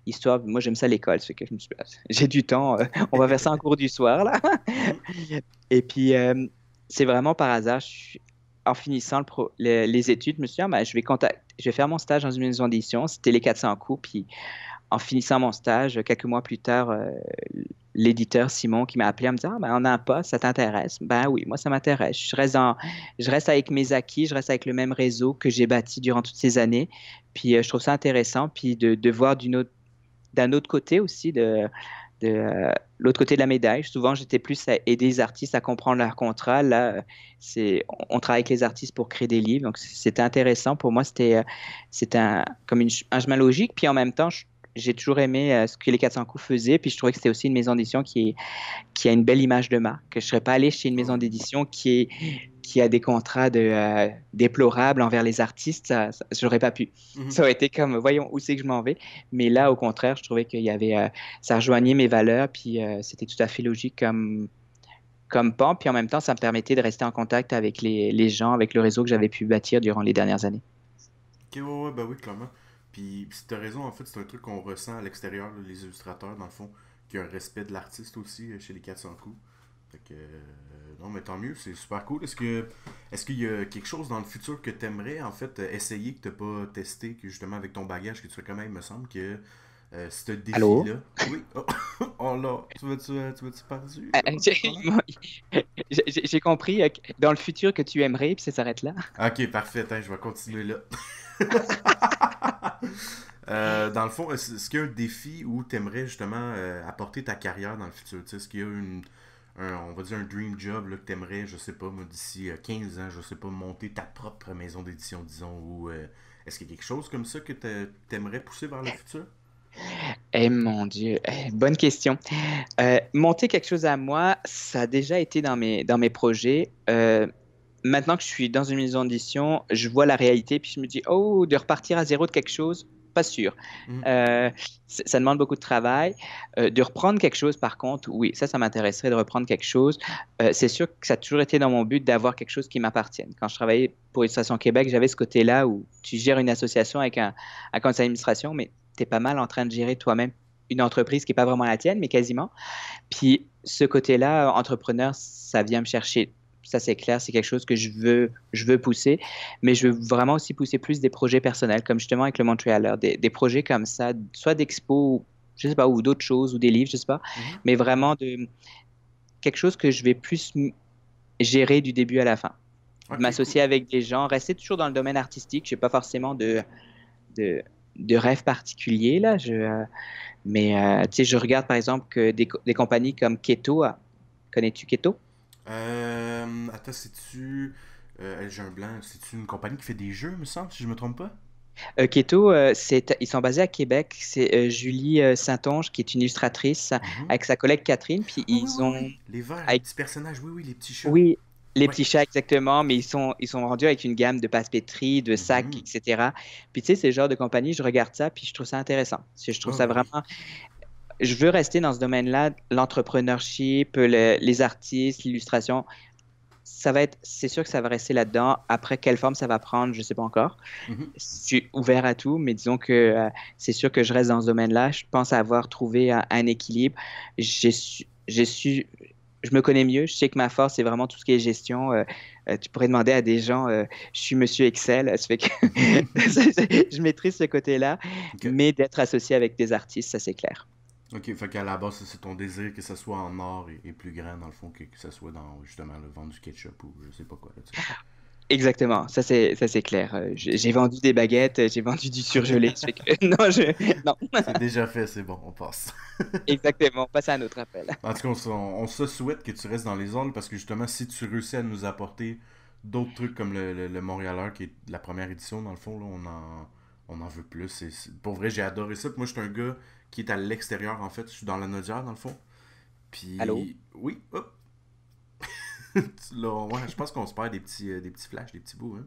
Histoire, moi j'aime ça l'école, c'est que je me ah, (laughs) j'ai du temps, euh, on va faire ça en cours du soir là. (laughs) et puis euh, c'est vraiment par hasard. en finissant les études, je me suis dit, ah, ben, je, vais faire mon stage dans une maison d'édition. C'était les 400 coups. Puis en finissant mon stage, quelques mois plus tard, euh, l'éditeur Simon qui m'a appelé en me disant ah, ben, On a un poste, ça t'intéresse Ben oui, moi, ça m'intéresse. Je, reste je reste avec mes acquis, je reste avec le même réseau que j'ai bâti durant toutes ces années. Puis euh, je trouve ça intéressant. Puis de, de voir d'un autre côté aussi de, de euh, l'autre côté de la médaille. Souvent, j'étais plus à aider les artistes à comprendre leur contrat. Là, euh, c'est on, travaille avec les artistes pour créer des livres. Donc, c'était intéressant. Pour moi, c'était euh, c'est un, comme une, un chemin logique. Puis en même temps, j'ai toujours aimé ce que les 400 coups faisaient. Puis je trouvais que c'était aussi une maison d'édition qui, qui a une belle image de marque. Je ne serais pas allé chez une maison d'édition qui est qui a des contrats euh, déplorables envers les artistes, ça, n'aurais pas pu. Mhm. Ça aurait été comme, voyons où c'est que je m'en vais. Mais là, au contraire, je trouvais que y avait, euh, ça rejoignait mes valeurs, puis euh, c'était tout à fait logique comme, comme pan. Puis en même temps, ça me permettait de rester en contact avec les, gens, avec le réseau que j'avais pu bâtir durant les dernières années. Ok, ouais, bah oui, clairement. Puis, c'est raison, en fait, c'est un truc qu'on ressent à l'extérieur, les illustrateurs, dans le fond, qu'il y a un respect de l'artiste aussi chez les 400 coups. Euh, non, mais tant mieux, c'est super cool. Est-ce que est-ce qu'il y a quelque chose dans le futur que tu aimerais en fait euh, essayer que tu pas testé, que justement avec ton bagage, que tu fais quand même, me semble que c'est euh, ce défi-là. Oui. Oh, (laughs) oh là, tu vas tu perdu? J'ai compris dans le futur que tu aimerais, puis ça s'arrête là. (laughs) Ok, parfait, je vais continuer là. (laughs) dans le fond, est-ce qu'il y a un défi où tu aimerais justement apporter ta carrière dans le futur? Est-ce qu'il y a une un, euh, on va dire un dream job là, que t'aimerais, je sais pas, moi d'ici 15 euh, ans, je sais pas, monter ta propre maison d'édition, disons, ou euh, est-ce qu'il y a quelque chose comme ça que tu aimerais pousser vers le futur? Eh mon Dieu, eh, bonne question. monter quelque chose à moi, ça a déjà été dans mes, dans mes projets. maintenant que je suis dans une maison d'édition, je vois la réalité, puis je me dis, oh, de repartir à zéro de quelque chose, sûr. Mm. Euh, ça demande beaucoup de travail. Euh, de reprendre quelque chose, par contre, oui, ça, ça m'intéresserait de reprendre quelque chose. Euh, c'est sûr que ça a toujours été dans mon but d'avoir quelque chose qui m'appartienne. Quand je travaillais pour Illustration Québec, j'avais ce côté-là où tu gères une association avec un, un conseil d'administration, mais tu es pas mal en train de gérer toi-même une entreprise qui n'est pas vraiment la tienne, mais quasiment. Puis ce côté-là, entrepreneur, ça vient me chercher ça c'est clair, c'est quelque chose que je veux, je veux pousser, mais je veux vraiment aussi pousser plus des projets personnels, comme justement avec le Montrealer, des, des projets comme ça, soit d'expo, je sais pas, ou d'autres choses, ou des livres, je sais pas, mhm. mais vraiment de quelque chose que je vais plus gérer du début à la fin. M'associer avec des gens, rester toujours dans le domaine artistique, je n'ai pas forcément de, de, de, rêve particulier, là, je, euh, mais euh, tu sais, je regarde par exemple que des, des compagnies comme Keto, euh, connais-tu Keto? Euh... Euh, attends, c'est-tu. J'ai euh, un blanc. C'est-tu une compagnie qui fait des jeux, me semble, si je me trompe pas? Euh, Keto, euh, ils sont basés à Québec. C'est Julie Saint-Onge qui est une illustratrice mhm. avec sa collègue Catherine. Puis ils ont. Les avec... les petits personnages, oui, oui, les petits chats. Oui, les petits chats, exactement. Mais ils sont, ils sont rendus avec une gamme de passe de mhm. sacs, etc. Puis tu sais, ces genre de compagnie, je regarde ça, puis je trouve ça intéressant. Je trouve ça vraiment. Je veux rester dans ce domaine-là, l'entrepreneurship, les artistes, l'illustration va être, c'est sûr que ça va rester là-dedans. Après, quelle forme ça va prendre, je ne sais pas encore. Mhm. Je suis ouvert à tout, mais disons que euh, c'est sûr que je reste dans ce domaine-là. Je pense avoir trouvé un, équilibre. J'ai su, su, je me connais mieux. Je sais que ma force, c'est vraiment tout ce qui est gestion. Euh, euh, tu pourrais demander à des gens, je suis monsieur Excel, fait (laughs) (laughs) je maîtrise ce côté-là. Mais d'être associé avec des artistes, ça c'est clair. Ok, fait qu'à la base, c'est ton désir que ça soit en or et, plus grand, dans le fond, que, ça soit dans justement le vent du ketchup ou je sais pas quoi. Là, Exactement, ça c'est ça c'est clair. Euh, j'ai vendu des baguettes, j'ai vendu du surgelé. (laughs) Non, je non. (laughs) C'est déjà fait, c'est bon, on passe. (laughs) Exactement, on passe à un autre appel. En tout cas, on, se souhaite que tu restes dans les ondes parce que justement, si tu réussis à nous apporter d'autres trucs comme le, le, qui est la première édition dans le fond, là, on en on en veut plus. Pour vrai, j'ai adoré ça. moi, je suis un gars qui est à l'extérieur, en fait. Je suis dans la Nodière, dans le fond. Puis. Allô? Oui, (laughs) ouais, je pense qu'on se perd des petits, euh, des petits flashs, des petits bouts. Hein.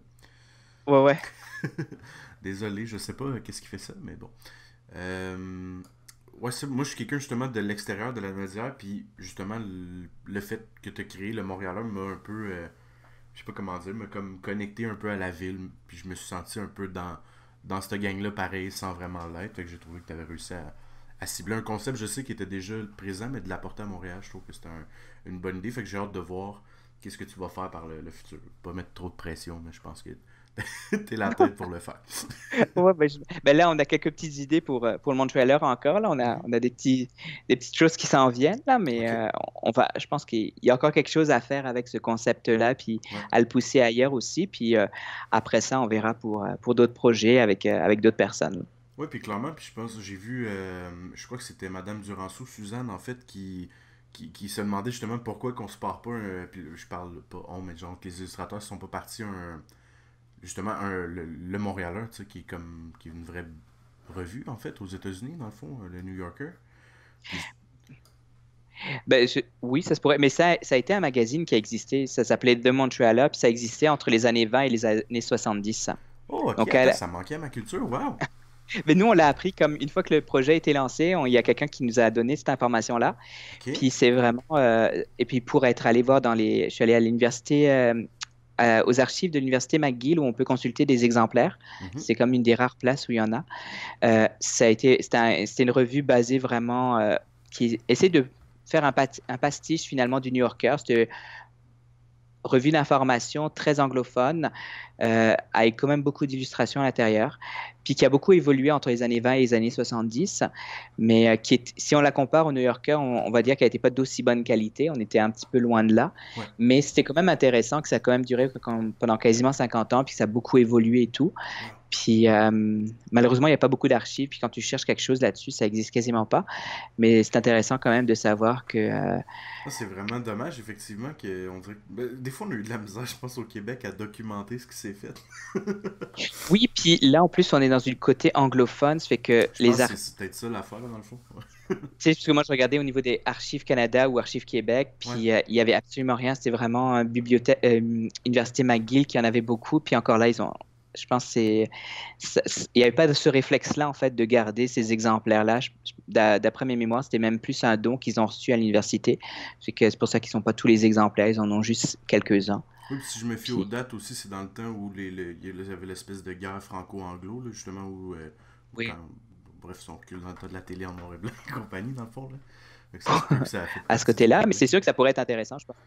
Ouais, ouais. (laughs) Désolé, je sais pas euh, qu'est-ce qui fait ça, mais bon. Euh, ouais, moi, je suis quelqu'un justement de l'extérieur de la Nodière, puis justement, le, fait que tu as créé le Montréal m'a un peu, je sais pas comment dire, m'a comme connecté un peu à la ville, puis je me suis senti un peu dans, dans cette gang-là, pareil, sans vraiment l'être. Fait que j'ai trouvé que tu avais réussi à, cibler un concept, je sais, qui était déjà présent, mais de l'apporter à Montréal, je trouve que c'était une bonne idée. Fait que j'ai hâte de voir qu'est-ce que tu vas faire par le, futur. Pas mettre trop de pression, mais je pense que (laughs) t'es la tête pour le faire. (laughs) Ben, ben, là, on a quelques petites idées pour, euh, pour le trailer encore. On, a, on a des, petits, des petites choses qui s'en viennent, là, mais euh, on va, je pense qu'il y a encore quelque chose à faire avec ce concept-là, puis à le pousser ailleurs aussi. Puis euh, après ça, on verra pour, pour d'autres projets avec, avec d'autres personnes. Oui, puis clairement, puis je pense, j'ai vu, je crois que c'était Madame Duranceau, Suzanne, en fait, qui, qui, se demandait justement pourquoi qu'on se part pas, puis je parle pas on, oh, mais genre les illustrateurs ne sont pas partis un, justement le, Montréaler qui est comme qui est une vraie revue en fait aux États-Unis dans le fond, euh, le New Yorker. Ben, oui, ça se pourrait. Mais ça, a été un magazine qui a existé. Ça s'appelait The Montrealer, puis ça existait entre les années 20 et les années 70. Ça. Oh, ça manquait à ma culture. Wow! (laughs) Mais nous, on l'a appris comme une fois que le projet a été lancé, il y a quelqu'un qui nous a donné cette information-là. Puis c'est vraiment. Euh, et puis pour être allé voir dans les. Je suis allé à l'université euh, euh, aux archives de l'université McGill où on peut consulter des exemplaires. Mhm. C'est comme une des rares places où il y en a. Euh, ça une revue basée vraiment euh, qui essaie de faire un, pastiche finalement du New Yorker revue d'information très anglophone, euh, avec quand même beaucoup d'illustrations à l'intérieur, puis qui a beaucoup évolué entre les années 20 et les années 70, mais euh, qui si on la compare au New Yorker, on, va dire qu'elle n'était pas d'aussi bonne qualité, on était un petit peu loin de là, mais c'était quand même intéressant que ça a quand même duré pendant quasiment 50 ans, puis ça a beaucoup évolué et tout. Puis euh, malheureusement, il n'y a pas beaucoup d'archives. Puis quand tu cherches quelque chose là-dessus, ça n'existe quasiment pas. Mais c'est intéressant quand même de savoir que. Euh, ah, c'est vraiment dommage, effectivement, ben, Des fois, on a eu de la misère, je pense, au Québec à documenter ce qui s'est fait. (laughs) oui, puis là, en plus, on est dans une côté anglophone. Ça fait que les archives. C'est peut-être ça l'affaire, dans le fond. (laughs) tu sais, parce que moi, je regardais au niveau des Archives Canada ou Archives Québec, puis euh, il n'y avait absolument rien. C'était vraiment une bibliothèque. Université McGill qui en avait beaucoup. Puis encore là, ils ont je pense qu'il n'y avait pas ce réflexe-là, en fait, de garder ces exemplaires-là. D'après mes mémoires, c'était même plus un don qu'ils ont reçu à l'université. C'est pour ça qu'ils ne sont pas tous les exemplaires, ils en ont juste quelques-uns. si je me fie aux dates aussi, c'est dans le temps où il y avait l'espèce de guerre franco-anglo, justement, où. Euh, bref, ils sont reculés dans le temps de la télé en noir et blanc et compagnie, dans le fond. Là. (laughs) à ce côté-là, mais c'est sûr que ça pourrait être intéressant, je pense.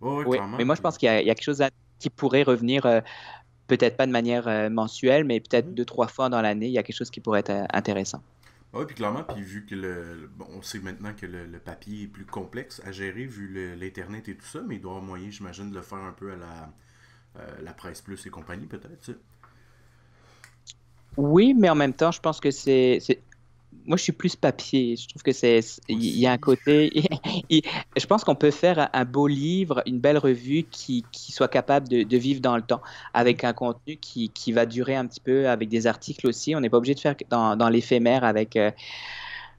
oui, oui. Mais moi, je pense qu'il y, a quelque chose qui pourrait revenir euh, peut-être pas de manière euh, mensuelle, mais peut-être mhm. deux, trois fois dans l'année, il y a quelque chose qui pourrait être euh, intéressant. Ah oui, puis clairement, puis vu que le, on sait maintenant que le, papier est plus complexe à gérer vu l'Internet et tout ça, mais il doit avoir moyen, j'imagine, de le faire un peu à la, euh, la presse plus et compagnie, peut-être. Oui, mais en même temps, je pense que c'est moi, je suis plus papier. Je trouve que c'est, il y a un côté. (laughs) je pense qu'on peut faire un beau livre, une belle revue qui, qui soit capable de, vivre dans le temps, avec un contenu qui, qui, va durer un petit peu, avec des articles aussi. On n'est pas obligé de faire dans, l'éphémère avec. Euh,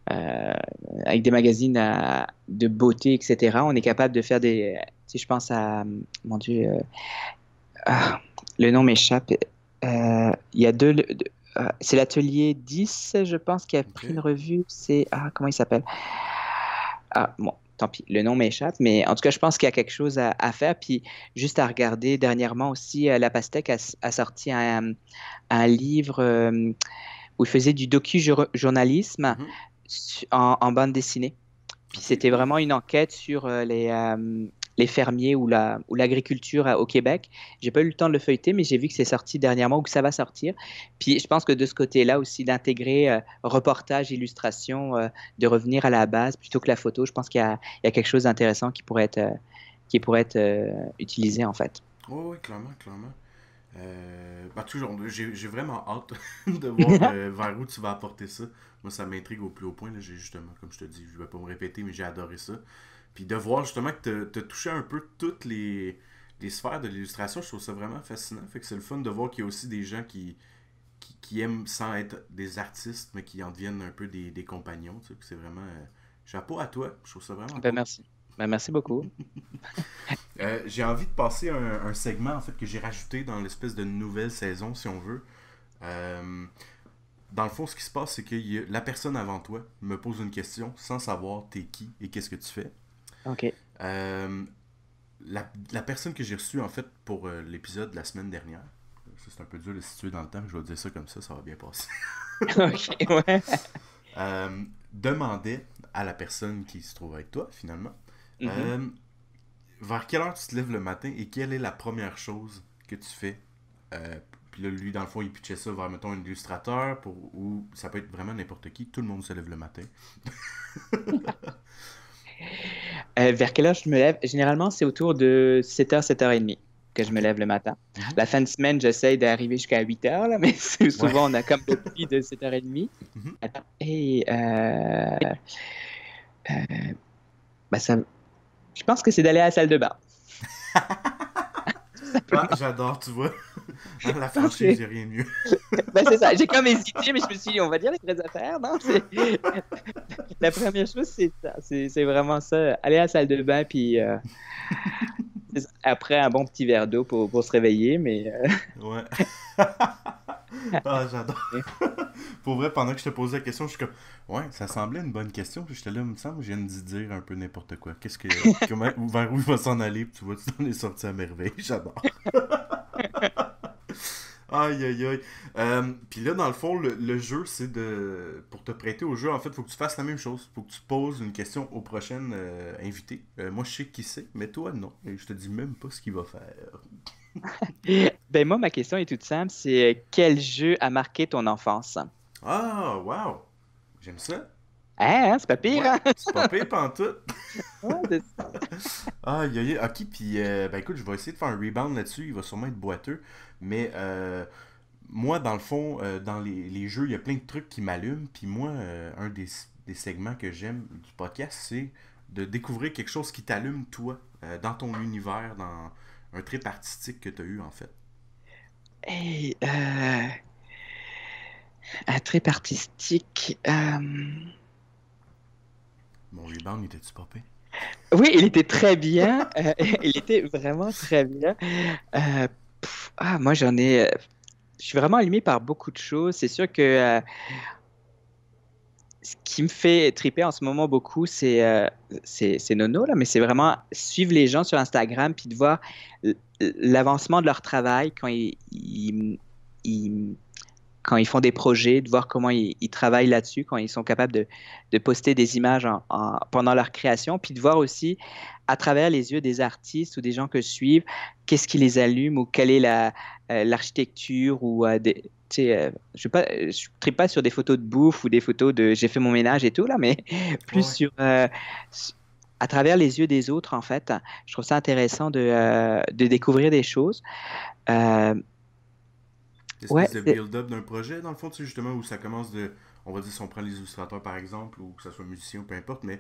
euh, avec des magazines euh, de beauté, etc. On est capable de faire des. Si je pense à. Mon Dieu. Ah, le nom m'échappe. Il y a deux euh, c'est l'atelier 10, je pense, qui a pris une revue. C'est. Ah, comment il s'appelle Ah, bon, tant pis, le nom m'échappe, mais en tout cas, je pense qu'il y a quelque chose à, faire. Puis juste à regarder, dernièrement aussi, euh, La Pastèque a, sorti un, livre euh, où il faisait du docu-journalisme mhm. en, bande dessinée. Puis c'était vraiment une enquête sur les, les fermiers ou la ou l'agriculture au Québec. J'ai pas eu le temps de le feuilleter, mais j'ai vu que c'est sorti dernièrement ou que ça va sortir. Puis je pense que de ce côté-là aussi d'intégrer euh, reportage, illustration, euh, de revenir à la base plutôt que la photo, je pense qu'il y, a quelque chose d'intéressant qui pourrait être euh, qui pourrait être utilisé en fait. Oui, clairement, clairement. Bah, toujours, j'ai vraiment hâte (laughs) de voir (laughs) vers où tu vas apporter ça. Moi, ça m'intrigue au plus haut point. justement, comme je te dis, je ne vais pas me répéter, mais j'ai adoré ça. Puis de voir justement que tu as touché un peu toutes les, les sphères de l'illustration, je trouve ça vraiment fascinant. Fait que c'est le fun de voir qu'il y a aussi des gens qui, qui, aiment sans être des artistes, mais qui en deviennent un peu des, compagnons. c'est vraiment. Euh, chapeau à toi. Je trouve ça vraiment. Ben, merci. Ben, merci beaucoup. (laughs) (laughs) Euh, j'ai envie de passer un, segment en fait que j'ai rajouté dans l'espèce de nouvelle saison, si on veut. Euh, dans le fond, ce qui se passe, c'est que la personne avant toi me pose une question sans savoir t'es qui et qu'est-ce que tu fais. OK. Euh, la, la, personne que j'ai reçue, en fait, pour euh, l'épisode de la semaine dernière, c'est un peu dur de situer dans le temps, je vais dire ça comme ça, ça va bien passer. (laughs) OK, ouais. Euh, à la personne qui se trouve avec toi, finalement, mhm. euh, vers quelle heure tu te lèves le matin et quelle est la première chose que tu fais puis là, lui, dans le fond, il pitchait ça vers, mettons, un illustrateur pour, ou ça peut être vraiment n'importe qui. Tout le monde se lève le matin. (laughs) Euh, vers quelle heure je me lève Généralement, c'est autour de 7h, 7h30 que je me lève le matin. Mhm. La fin de semaine, j'essaye d'arriver jusqu'à 8h, (laughs) mais souvent, on a comme le prix de 7h30. Et. Mhm. Euh, euh, bah, je pense que c'est d'aller à la salle de bain. (laughs) (laughs) Ah, j'adore, tu vois. La franchise, j'ai rien mieux. (laughs) ben, c'est ça. J'ai comme hésité, mais je me suis dit, on va dire les vraies affaires, non? (laughs) la première chose, c'est ça. C'est vraiment ça. Aller à la salle de bain, puis. Euh, Après un bon petit verre d'eau pour, pour, se réveiller, mais. Euh, ouais. (laughs) ah, j'adore. (laughs) Pour vrai, pendant que je te posais la question, je suis comme, ouais, ça semblait une bonne question. Puis j'étais là, il me semble, je viens de dire un peu n'importe quoi. Qu'est-ce que, (laughs) comment, vers où il va s'en aller? Puis tu vois, tu t'en es sorti à merveille. J'adore. Aïe, aïe, aïe. Euh, puis là, dans le fond, le, jeu, c'est de. Pour te prêter au jeu, en fait, faut que tu fasses la même chose. faut que tu poses une question au prochain euh, invité. Euh, moi, je sais qui c'est, mais toi, non. Et je te dis même pas ce qu'il va faire. (laughs) ben moi, ma question est toute simple, c'est euh, quel jeu a marqué ton enfance? Ah, wow! J'aime ça. Hein, c'est pas pire, hein? c'est pas pire hein? pantoute. tout ah, (laughs) (laughs) ok, puis euh, ben écoute, je vais essayer de faire un rebound là-dessus, il va sûrement être boiteux, mais euh, moi, dans le fond, dans les, jeux, il y a plein de trucs qui m'allument, puis moi, un des, segments que j'aime du podcast, c'est de découvrir quelque chose qui t'allume, toi, dans ton univers, dans un trip artistique que tu as eu, en fait? Hey, euh, un trip artistique. Euh... Mon il était-tu popé? Oui, il était très bien. (laughs) Euh, il était vraiment très bien. Euh, ah, moi, j'en ai. je suis vraiment allumé par beaucoup de choses. C'est sûr que ce qui me fait triper en ce moment beaucoup, euh, c'est c'est Nono, là, mais c'est vraiment suivre les gens sur Instagram puis de voir l'avancement de leur travail quand ils, quand ils font des projets, de voir comment ils, travaillent là-dessus, quand ils sont capables de, poster des images pendant leur création, puis de voir aussi à travers les yeux des artistes ou des gens que je suis, qu'est-ce qui les allume ou quelle est la, euh, l'architecture ou euh, des, euh, je ne tripe pas sur des photos de bouffe ou des photos de j'ai fait mon ménage et tout, là, mais (laughs) plus sur, euh, à travers les yeux des autres, en fait. Je trouve ça intéressant de, de découvrir des choses. Espèce de build-up d'un projet, dans le fond, c'est justement où ça commence de. On va dire si on prend les illustrateurs par exemple, ou que ça soit musicien ou peu importe, mais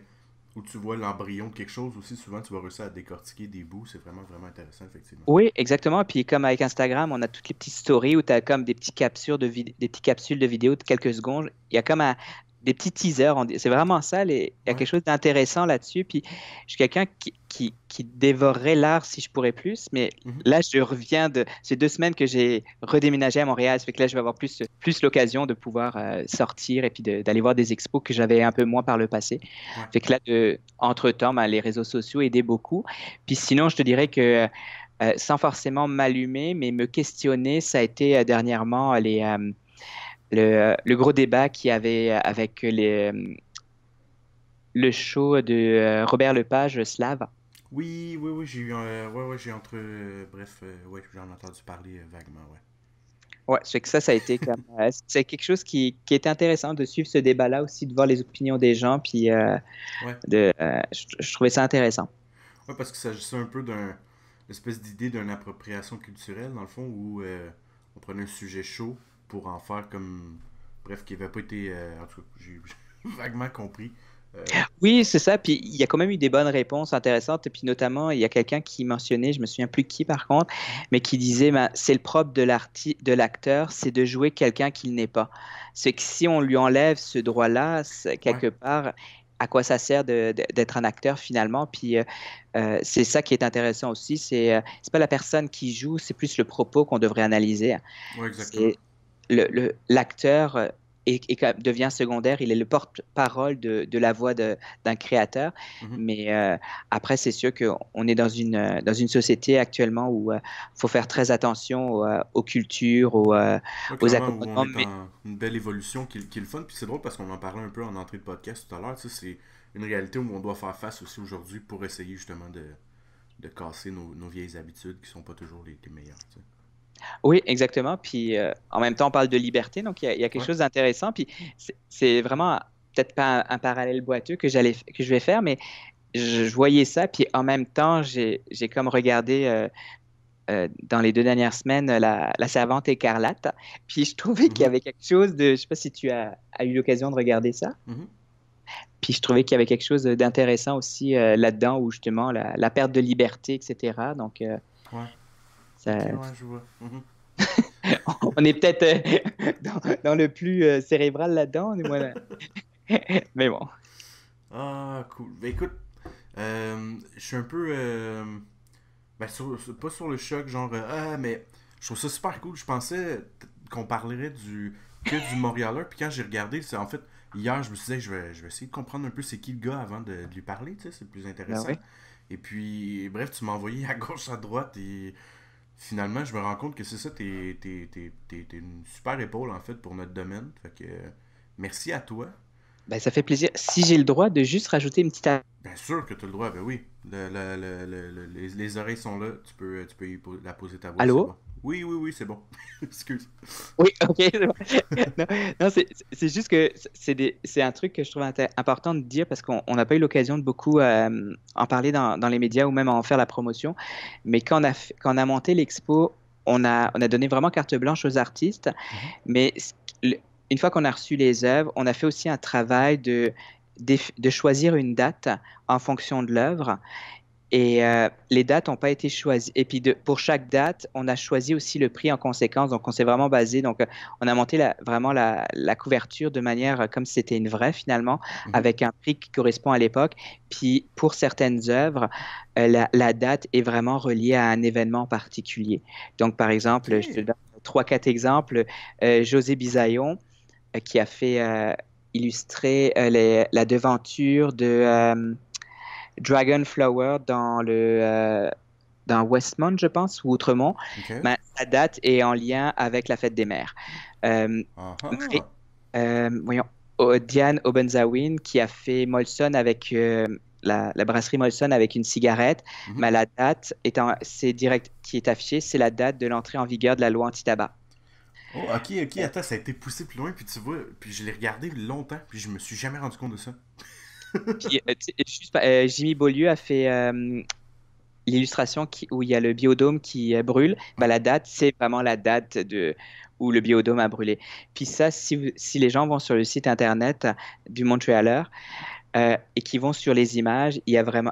où tu vois l'embryon de quelque chose aussi, souvent tu vas réussir à décortiquer des bouts. C'est vraiment, vraiment intéressant, effectivement. Oui, exactement. Puis comme avec Instagram, on a toutes les petites stories où tu as comme des, petites capsules de des petites capsules de vidéos de quelques secondes. Il y a comme un des petits teasers. C'est vraiment ça. il y a quelque chose d'intéressant là-dessus. Puis je suis quelqu'un qui, dévorerait l'art si je pourrais plus. Mais mhm. là, je reviens de ces deux semaines que j'ai redéménagé à Montréal. Ça fait que là, je vais avoir plus, plus l'occasion de pouvoir euh, sortir et puis d'aller voir des expos que j'avais un peu moins par le passé. fait que là, entre temps, ben, les réseaux sociaux aidaient beaucoup. Puis sinon, je te dirais que. Euh, sans forcément m'allumer, mais me questionner, ça a été euh, dernièrement les, le, gros débat qu'il y avait avec les, euh, le show de euh, Robert Lepage, Slave. Oui, oui, oui, j'ai eu, ouais, euh, bref, j'en ai entendu parler vaguement, ouais. Ouais, c'est que ça, ça a été (laughs) c'est quelque chose qui, qui est intéressant de suivre ce débat-là aussi, de voir les opinions des gens, puis de, je, trouvais ça intéressant. Ouais, parce qu'il s'agissait un peu d'une espèce d'idée d'une appropriation culturelle, dans le fond, où on prenait un sujet chaud, pour en faire comme. Bref, qui n'avait pas été. Euh, en tout cas, j'ai (laughs) vaguement compris. Euh, oui, c'est ça. Puis il y a quand même eu des bonnes réponses intéressantes. Et puis notamment, il y a quelqu'un qui mentionnait, je me souviens plus qui par contre, mais qui disait ben, c'est le propre de l'acteur, c'est de jouer quelqu'un qu'il n'est pas. C'est que si on lui enlève ce droit-là, quelque part, à quoi ça sert d'être un acteur finalement Puis euh, c'est ça qui est intéressant aussi. C'est n'est pas la personne qui joue, c'est plus le propos qu'on devrait analyser. Oui, exactement l'acteur et, euh, devient secondaire, il est le porte-parole de, la voix d'un créateur. Mhm. Mais euh, après, c'est sûr qu'on est dans une, euh, dans une société actuellement où il faut faire très attention aux, cultures, aux, aux accompagnements. Mais... Une belle évolution qui, est le fun. Puis c'est drôle parce qu'on en parlait un peu en entrée de podcast tout à l'heure. C'est une réalité où on doit faire face aussi aujourd'hui pour essayer justement de, de casser nos, vieilles habitudes qui sont pas toujours les, meilleures. Oui, exactement. Puis euh, en même temps, on parle de liberté, donc il y, a, quelque chose d'intéressant. Puis c'est vraiment peut-être pas un, parallèle boiteux que, j'allais, que je vais faire, mais je, voyais ça. Puis en même temps, j'ai comme regardé euh, euh, dans les deux dernières semaines la, la Servante écarlate. Puis je trouvais qu'il y mhm. avait quelque chose de. Je ne sais pas si tu as, eu l'occasion de regarder ça. Mhm. Puis je trouvais qu'il y avait quelque chose d'intéressant aussi là-dedans, où justement la, perte de liberté, etc. Donc. Ouais. Mhm. (laughs) on est peut-être euh, (laughs) dans, le plus euh, cérébral là-dedans, là... (laughs) mais bon. Ah, cool. Ben, écoute, euh, je suis un peu. Ben, pas sur le choc, genre, ah, mais je trouve ça super cool. Je pensais qu'on parlerait du que du Montréalais, puis quand j'ai regardé, c'est en fait. Hier, je me suis dit, je vais, je vais essayer de comprendre un peu c'est qui le gars avant de, lui parler, tu sais, c'est plus ben intéressant. Et puis, bref, tu m'as envoyé à gauche, à droite, et finalement, je me rends compte que c'est ça, t'es es, une super épaule, en fait, pour notre domaine. Fait que, euh, merci à toi. Ben, ça fait plaisir. Si j'ai le droit de juste rajouter une petite... Bien sûr que tu as le droit, ben oui. Le, le, le, les, les, oreilles sont là, tu peux, tu peux y la poser ta voix. Allô? Oui, oui, oui, c'est bon. (laughs) Excuse. Oui, ok. (laughs) non, c'est juste que c'est un truc que je trouve important de dire parce qu'on n'a pas eu l'occasion de beaucoup euh, en parler dans, les médias ou même en faire la promotion. Mais quand on a, monté l'expo, on a, on a donné vraiment carte blanche aux artistes. Mm-hmm. Mais une fois qu'on a reçu les œuvres, on a fait aussi un travail de, de choisir une date en fonction de l'œuvre. Et euh, les dates n'ont pas été choisies. Et puis de, pour chaque date, on a choisi aussi le prix en conséquence. Donc on s'est vraiment basé. Donc euh, on a monté la, vraiment la, la, couverture de manière euh, comme si c'était une vraie finalement, mhm. avec un prix qui correspond à l'époque. Puis pour certaines œuvres, la, la, date est vraiment reliée à un événement particulier. Donc par exemple, je te donne trois, quatre exemples. José Bisaillon, qui a fait illustrer la devanture de Dragon Flower dans le euh, dans Westmont, je pense, ou autrement. la date est en lien avec la fête des mères. Euh, euh, voyons, oh, Diane Obenzawin qui a fait Molson avec la, brasserie Molson avec une cigarette, mhm. mais la date est direct, qui est affichée, c'est la date de l'entrée en vigueur de la loi anti-tabac. Oh, ok, ok, attends, ça a été poussé plus loin, puis tu vois, puis je l'ai regardé longtemps, puis je me suis jamais rendu compte de ça. Euh, euh, Jimmy Beaulieu a fait euh, l'illustration où il y a le biodôme qui brûle, bah, la date, c'est vraiment la date de, où le biodôme a brûlé. Puis ça, si, les gens vont sur le site internet du Montrealer et qu'ils vont sur les images, il y a vraiment.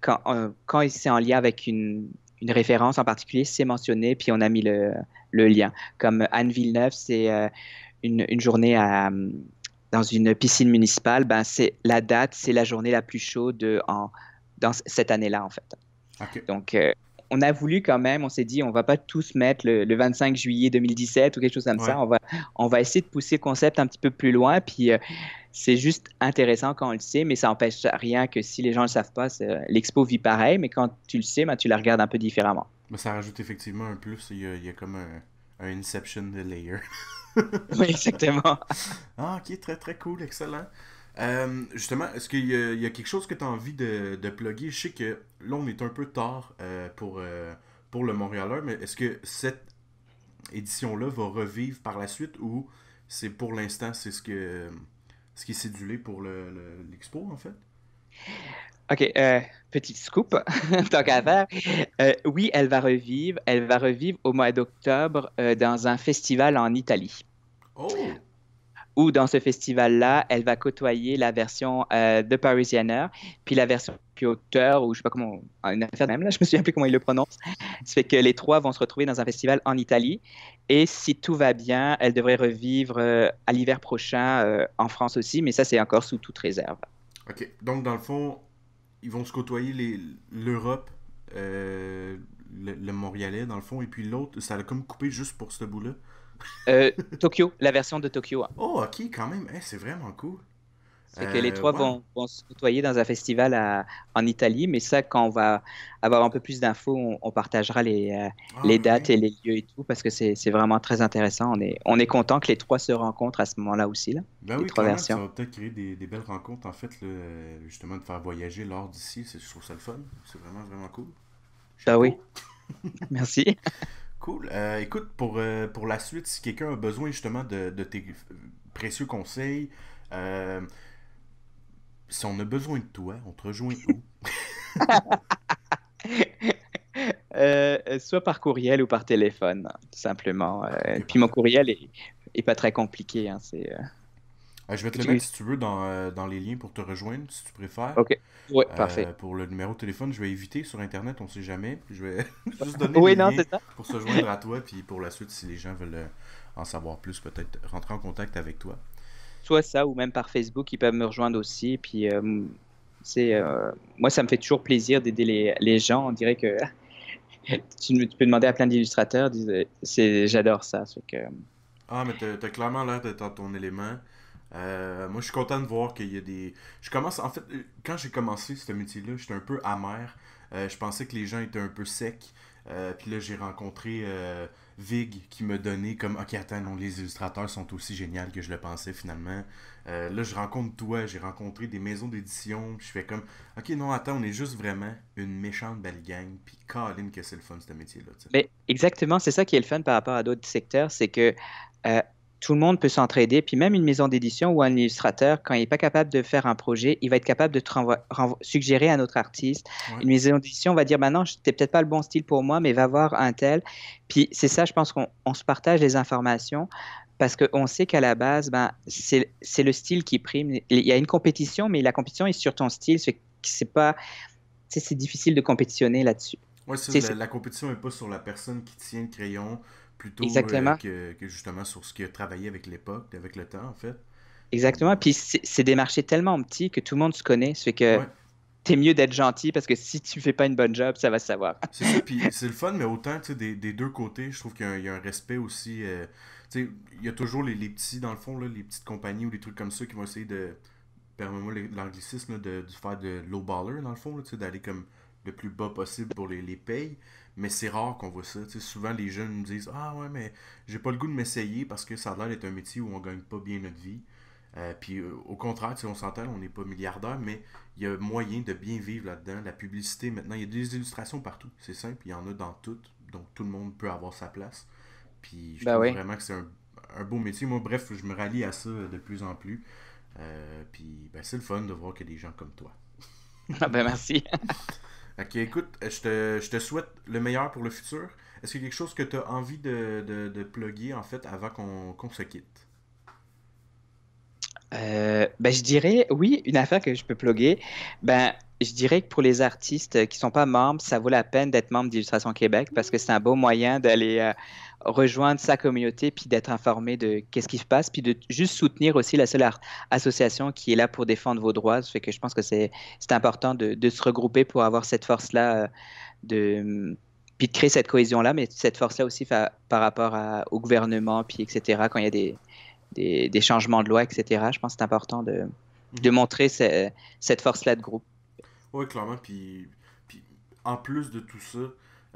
Quand, c'est en lien avec une, référence en particulier, c'est mentionné, puis on a mis le, lien. Comme Anne Villeneuve, c'est une, journée à, dans une piscine municipale, ben, c'est la date, c'est la journée la plus chaude euh, en, dans cette année-là, en fait. Donc, euh, on a voulu quand même, on s'est dit, on va pas tous mettre le, 25 juillet 2017 ou quelque chose comme ça. On va, on va essayer de pousser le concept un petit peu plus loin. Puis, euh, c'est juste intéressant quand on le sait, mais ça n'empêche rien que si les gens ne le savent pas, l'expo vit pareil, mais quand tu le sais, ben, tu la regardes un peu différemment. Mais ça rajoute effectivement un plus. Il y a, il y a comme un un Inception de Layer. (laughs) oui, exactement. ah, ok, très très cool, excellent. Euh, justement, est-ce qu'il y, a quelque chose que tu as envie de, de plugger? Je sais que là, on est un peu tard euh, pour, euh, pour le Montréaler, mais est-ce que cette édition-là va revivre par la suite ou c'est pour l'instant, c'est ce, que, ce qui est cédulé pour l'expo, en fait? Ok, Petite scoop, (laughs) tant qu'à faire. Euh, oui, elle va revivre. Elle va revivre au mois d'octobre euh, dans un festival en Italie. Oh. Où dans ce festival-là, elle va côtoyer la version euh, de Parisianer, puis la version puis auteur, ou je sais pas comment, une affaire même là, je me souviens plus comment il le prononce. C'est fait que les trois vont se retrouver dans un festival en Italie. Et si tout va bien, elle devrait revivre à l'hiver prochain en France aussi, mais ça c'est encore sous toute réserve. OK. Donc, dans le fond, ils vont se côtoyer l'Europe, euh, le, Montréalais, dans le fond, et puis l'autre, ça l'a comme coupé juste pour ce bout-là. Euh, Tokyo, la version de Tokyo. Oh, ok, quand même. Eh, c'est vraiment cool. C'est que les euh, trois vont, se côtoyer dans un festival en Italie, mais ça, quand on va avoir un peu plus d'infos, on, partagera les, euh, ah, dates et les lieux et tout, parce que c'est vraiment très intéressant. On est, on est content que les trois se rencontrent à ce moment-là aussi. Là, ben les oui, trois versions. va peut-être créer des, belles rencontres, en fait, le, justement, de faire voyager l'art d'ici. Je trouve ça le fun. C'est vraiment, vraiment cool. Ah oui. (laughs) (laughs) Merci. Cool. Euh, écoute, pour, pour la suite, si quelqu'un a besoin justement de, de tes précieux conseils, euh, si on a besoin de toi, on te rejoint où? (laughs) (laughs) Euh, euh, soit par courriel ou par téléphone, tout simplement. Euh, puis mon courriel est, pas très compliqué. Hein, ah, je vais te le mettre si tu veux dans, les liens pour te rejoindre, si tu préfères. Ok, ouais, parfait. Pour le numéro de téléphone, je vais éviter sur Internet, on ne sait jamais. je vais (laughs) juste donner les liens pour se joindre à toi. Puis pour la suite, si les gens veulent en savoir plus, peut-être rentrer en contact avec toi soit ça ou même par Facebook, ils peuvent me rejoindre aussi. puis euh, euh, moi, ça me fait toujours plaisir d'aider les, gens. On dirait que (laughs) tu, peux demander à plein d'illustrateurs. Euh, j'adore ça. Que... Ah, mais as clairement l'air d'être dans ton élément. moi, je suis content de voir qu'il y a des. Je commence. En fait, quand j'ai commencé ce métier-là, j'étais un peu amer. je pensais que les gens étaient un peu secs. Euh, puis là, j'ai rencontré euh, Vig qui me donnait comme Ok, attends, non, les illustrateurs sont aussi géniaux que je le pensais finalement. Euh, là, je rencontre toi, j'ai rencontré des maisons d'édition, puis je fais comme Ok, non, attends, on est juste vraiment une méchante belle gang, puis Colin, que c'est le fun ce métier-là. Mais ben, exactement, c'est ça qui est le fun par rapport à d'autres secteurs, c'est que tout le monde peut s'entraider. Puis même une maison d'édition ou un illustrateur, quand il n'est pas capable de faire un projet, il va être capable de suggérer à autre artiste. Une maison d'édition va dire Maintenant, ce c'était peut-être pas le bon style pour moi, mais va voir un tel. Puis c'est ça, je pense qu'on se partage les informations parce qu'on sait qu'à la base, ben, c'est le style qui prime. Il y a une compétition, mais la compétition est sur ton style. C'est pas. C'est difficile de compétitionner là-dessus. Oui, la, la compétition n'est pas sur la personne qui tient le crayon plutôt Exactement. Euh, que, justement sur ce qui a travaillé avec l'époque, avec le temps, en fait. Exactement. Puis c'est des marchés tellement petits que tout le monde se connaît. C'est que t'es mieux d'être gentil parce que si tu fais pas une bonne job, ça va se savoir. c'est ça. Puis c'est le fun, mais autant des, deux côtés, je trouve qu'il y, a un respect aussi. Euh, il y a toujours les, petits, dans le fond, les petites compagnies ou des trucs comme ça qui vont essayer de. Permets-moi l'anglicisme, de, faire de low baller, dans le fond, d'aller comme le plus bas possible pour les, les payes mais c'est rare qu'on voit ça. souvent, les jeunes nous disent Ah ouais, mais j'ai pas le goût de m'essayer parce que ça a l'air d'être un métier où on gagne pas bien notre vie. Euh, puis euh, au contraire, si on s'entend, on n'est pas milliardaire, mais il y a moyen de bien vivre là-dedans. La publicité, maintenant, il y a des illustrations partout. C'est simple, il y en a dans toutes. Donc tout le monde peut avoir sa place. Puis je ben trouve vraiment que c'est un, un, beau métier. Moi, bref, je me rallie à ça de plus en plus. Euh, puis ben, c'est le fun de voir qu'il y a des gens comme toi. ah ben merci. (laughs) Ok, écoute, euh, je te, souhaite le meilleur pour le futur. Est-ce qu'il y a quelque chose que tu as envie de, de, plugger, en fait, avant qu'on se quitte? Euh, ben, je dirais, oui, une affaire que je peux plugger. Ben, je dirais que pour les artistes qui ne sont pas membres, ça vaut la peine d'être membre d'Illustration Québec parce que c'est un beau moyen d'aller euh, rejoindre sa communauté, puis d'être informé de qu'est-ce qui se passe, puis de juste soutenir aussi la seule association qui est là pour défendre vos droits. Ça fait que je pense que c'est important de, se regrouper pour avoir cette force-là, euh, de, puis de créer cette cohésion-là, mais cette force-là aussi par rapport au gouvernement, puis etc., quand il y a des, changements de loi, etc. Je pense que c'est important de, mhm. de montrer cette force-là de groupe. Oui, clairement. puis en plus de tout ça,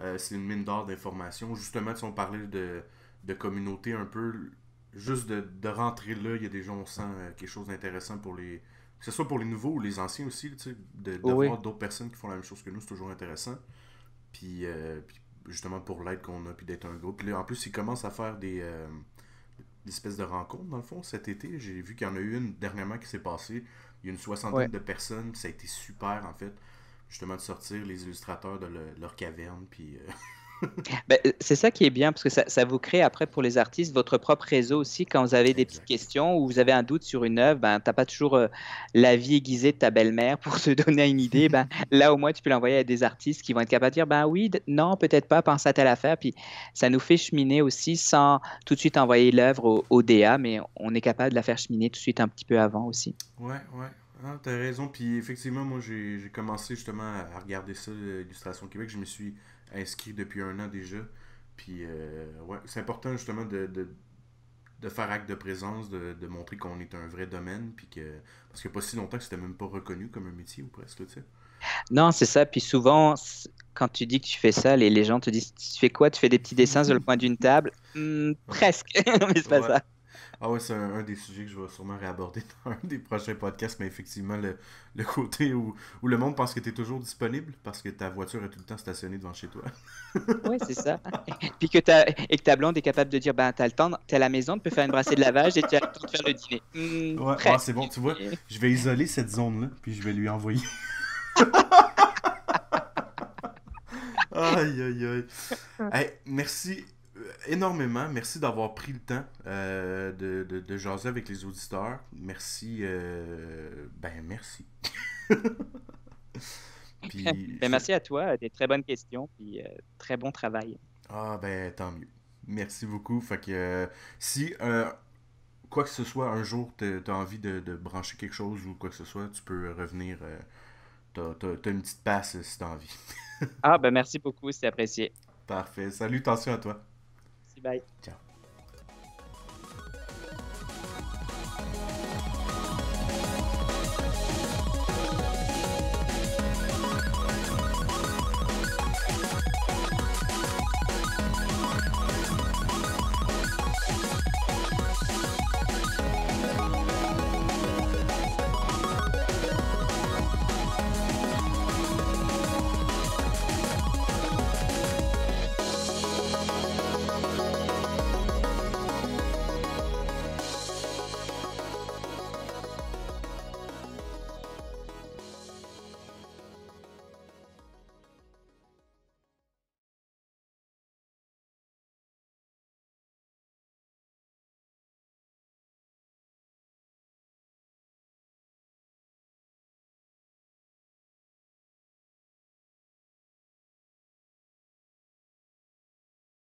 euh, c'est une mine d'or d'informations. Justement, si on parlait de, communauté un peu, juste de, rentrer là, il y a des gens, on sent euh, quelque chose d'intéressant pour les, que ce soit pour les nouveaux ou les anciens aussi, tu de, d'autres personnes qui font la même chose que nous, c'est toujours intéressant. Puis, euh, justement pour l'aide qu'on a, puis d'être un groupe. Puis en plus, ils commencent à faire des, espèces de rencontres, dans le fond, cet été. J'ai vu qu'il y en a eu une dernièrement qui s'est passée. Il y a une soixantaine de personnes, ça a été super, en fait justement de sortir les illustrateurs de leur caverne. Puis, euh, (laughs) ben, euh, c'est ça qui est bien, parce que ça, vous crée après pour les artistes votre propre réseau aussi. Quand vous avez des petites questions ou vous avez un doute sur une œuvre, ben, tu n'as pas toujours euh, la vie aiguisée de ta belle-mère pour te donner une idée. Ben, (laughs) là, au moins, tu peux l'envoyer à des artistes qui vont être capables de dire ben oui, non, peut-être pas, pense à telle affaire. Puis ça nous fait cheminer aussi sans tout de suite envoyer l'œuvre au, au DA, mais on est capable de la faire cheminer tout de suite un petit peu avant aussi. Ouais, ouais. Ah, t'as raison. Puis effectivement, moi, j'ai commencé justement à regarder ça, l'illustration euh, Québec. Je me suis inscrit depuis un an déjà. Puis, euh, ouais, c'est important justement de, de, faire acte de présence, de, montrer qu'on est un vrai domaine. Puis que, parce que pas si longtemps que c'était même pas reconnu comme un métier ou presque, tu sais. Non, c'est ça. Puis souvent, quand tu dis que tu fais ça, les, gens te disent Tu fais quoi Tu fais des petits dessins (laughs) sur le coin d'une table hum, Presque, (laughs) mais c'est pas ça. Ah ouais, c'est un, des sujets que je vais sûrement réaborder (laughs) dans un des prochains podcasts, mais effectivement, le, côté où, le monde pense que tu es toujours disponible parce que ta voiture est tout le temps stationnée devant chez toi. (laughs) oui, c'est ça. (laughs) Puis que et que ta blonde est capable de dire ben, t'as le temps, t'es à la maison, tu peux faire une brassée de lavage et tu as le temps de faire le dîner. ouais, hmm, c'est bon, tu vois, je vais isoler cette zone-là, puis je vais lui envoyer. aïe, aïe, aïe. merci énormément. Merci d'avoir pris le temps euh, de, de, jaser avec les auditeurs. Merci. Euh, ben, merci. (laughs) puis, ben, ben, Merci à toi. Des très bonnes questions. Puis, euh, très bon travail. Ah, ben, tant mieux. Merci beaucoup. Fait que si quoi que ce soit, un jour, tu as envie de, brancher quelque chose ou quoi que ce soit, tu peux revenir. tu as, une petite passe si tu as envie. ah, ben merci beaucoup, c'est apprécié. Parfait. salut, attention à toi. Bye. Ciao.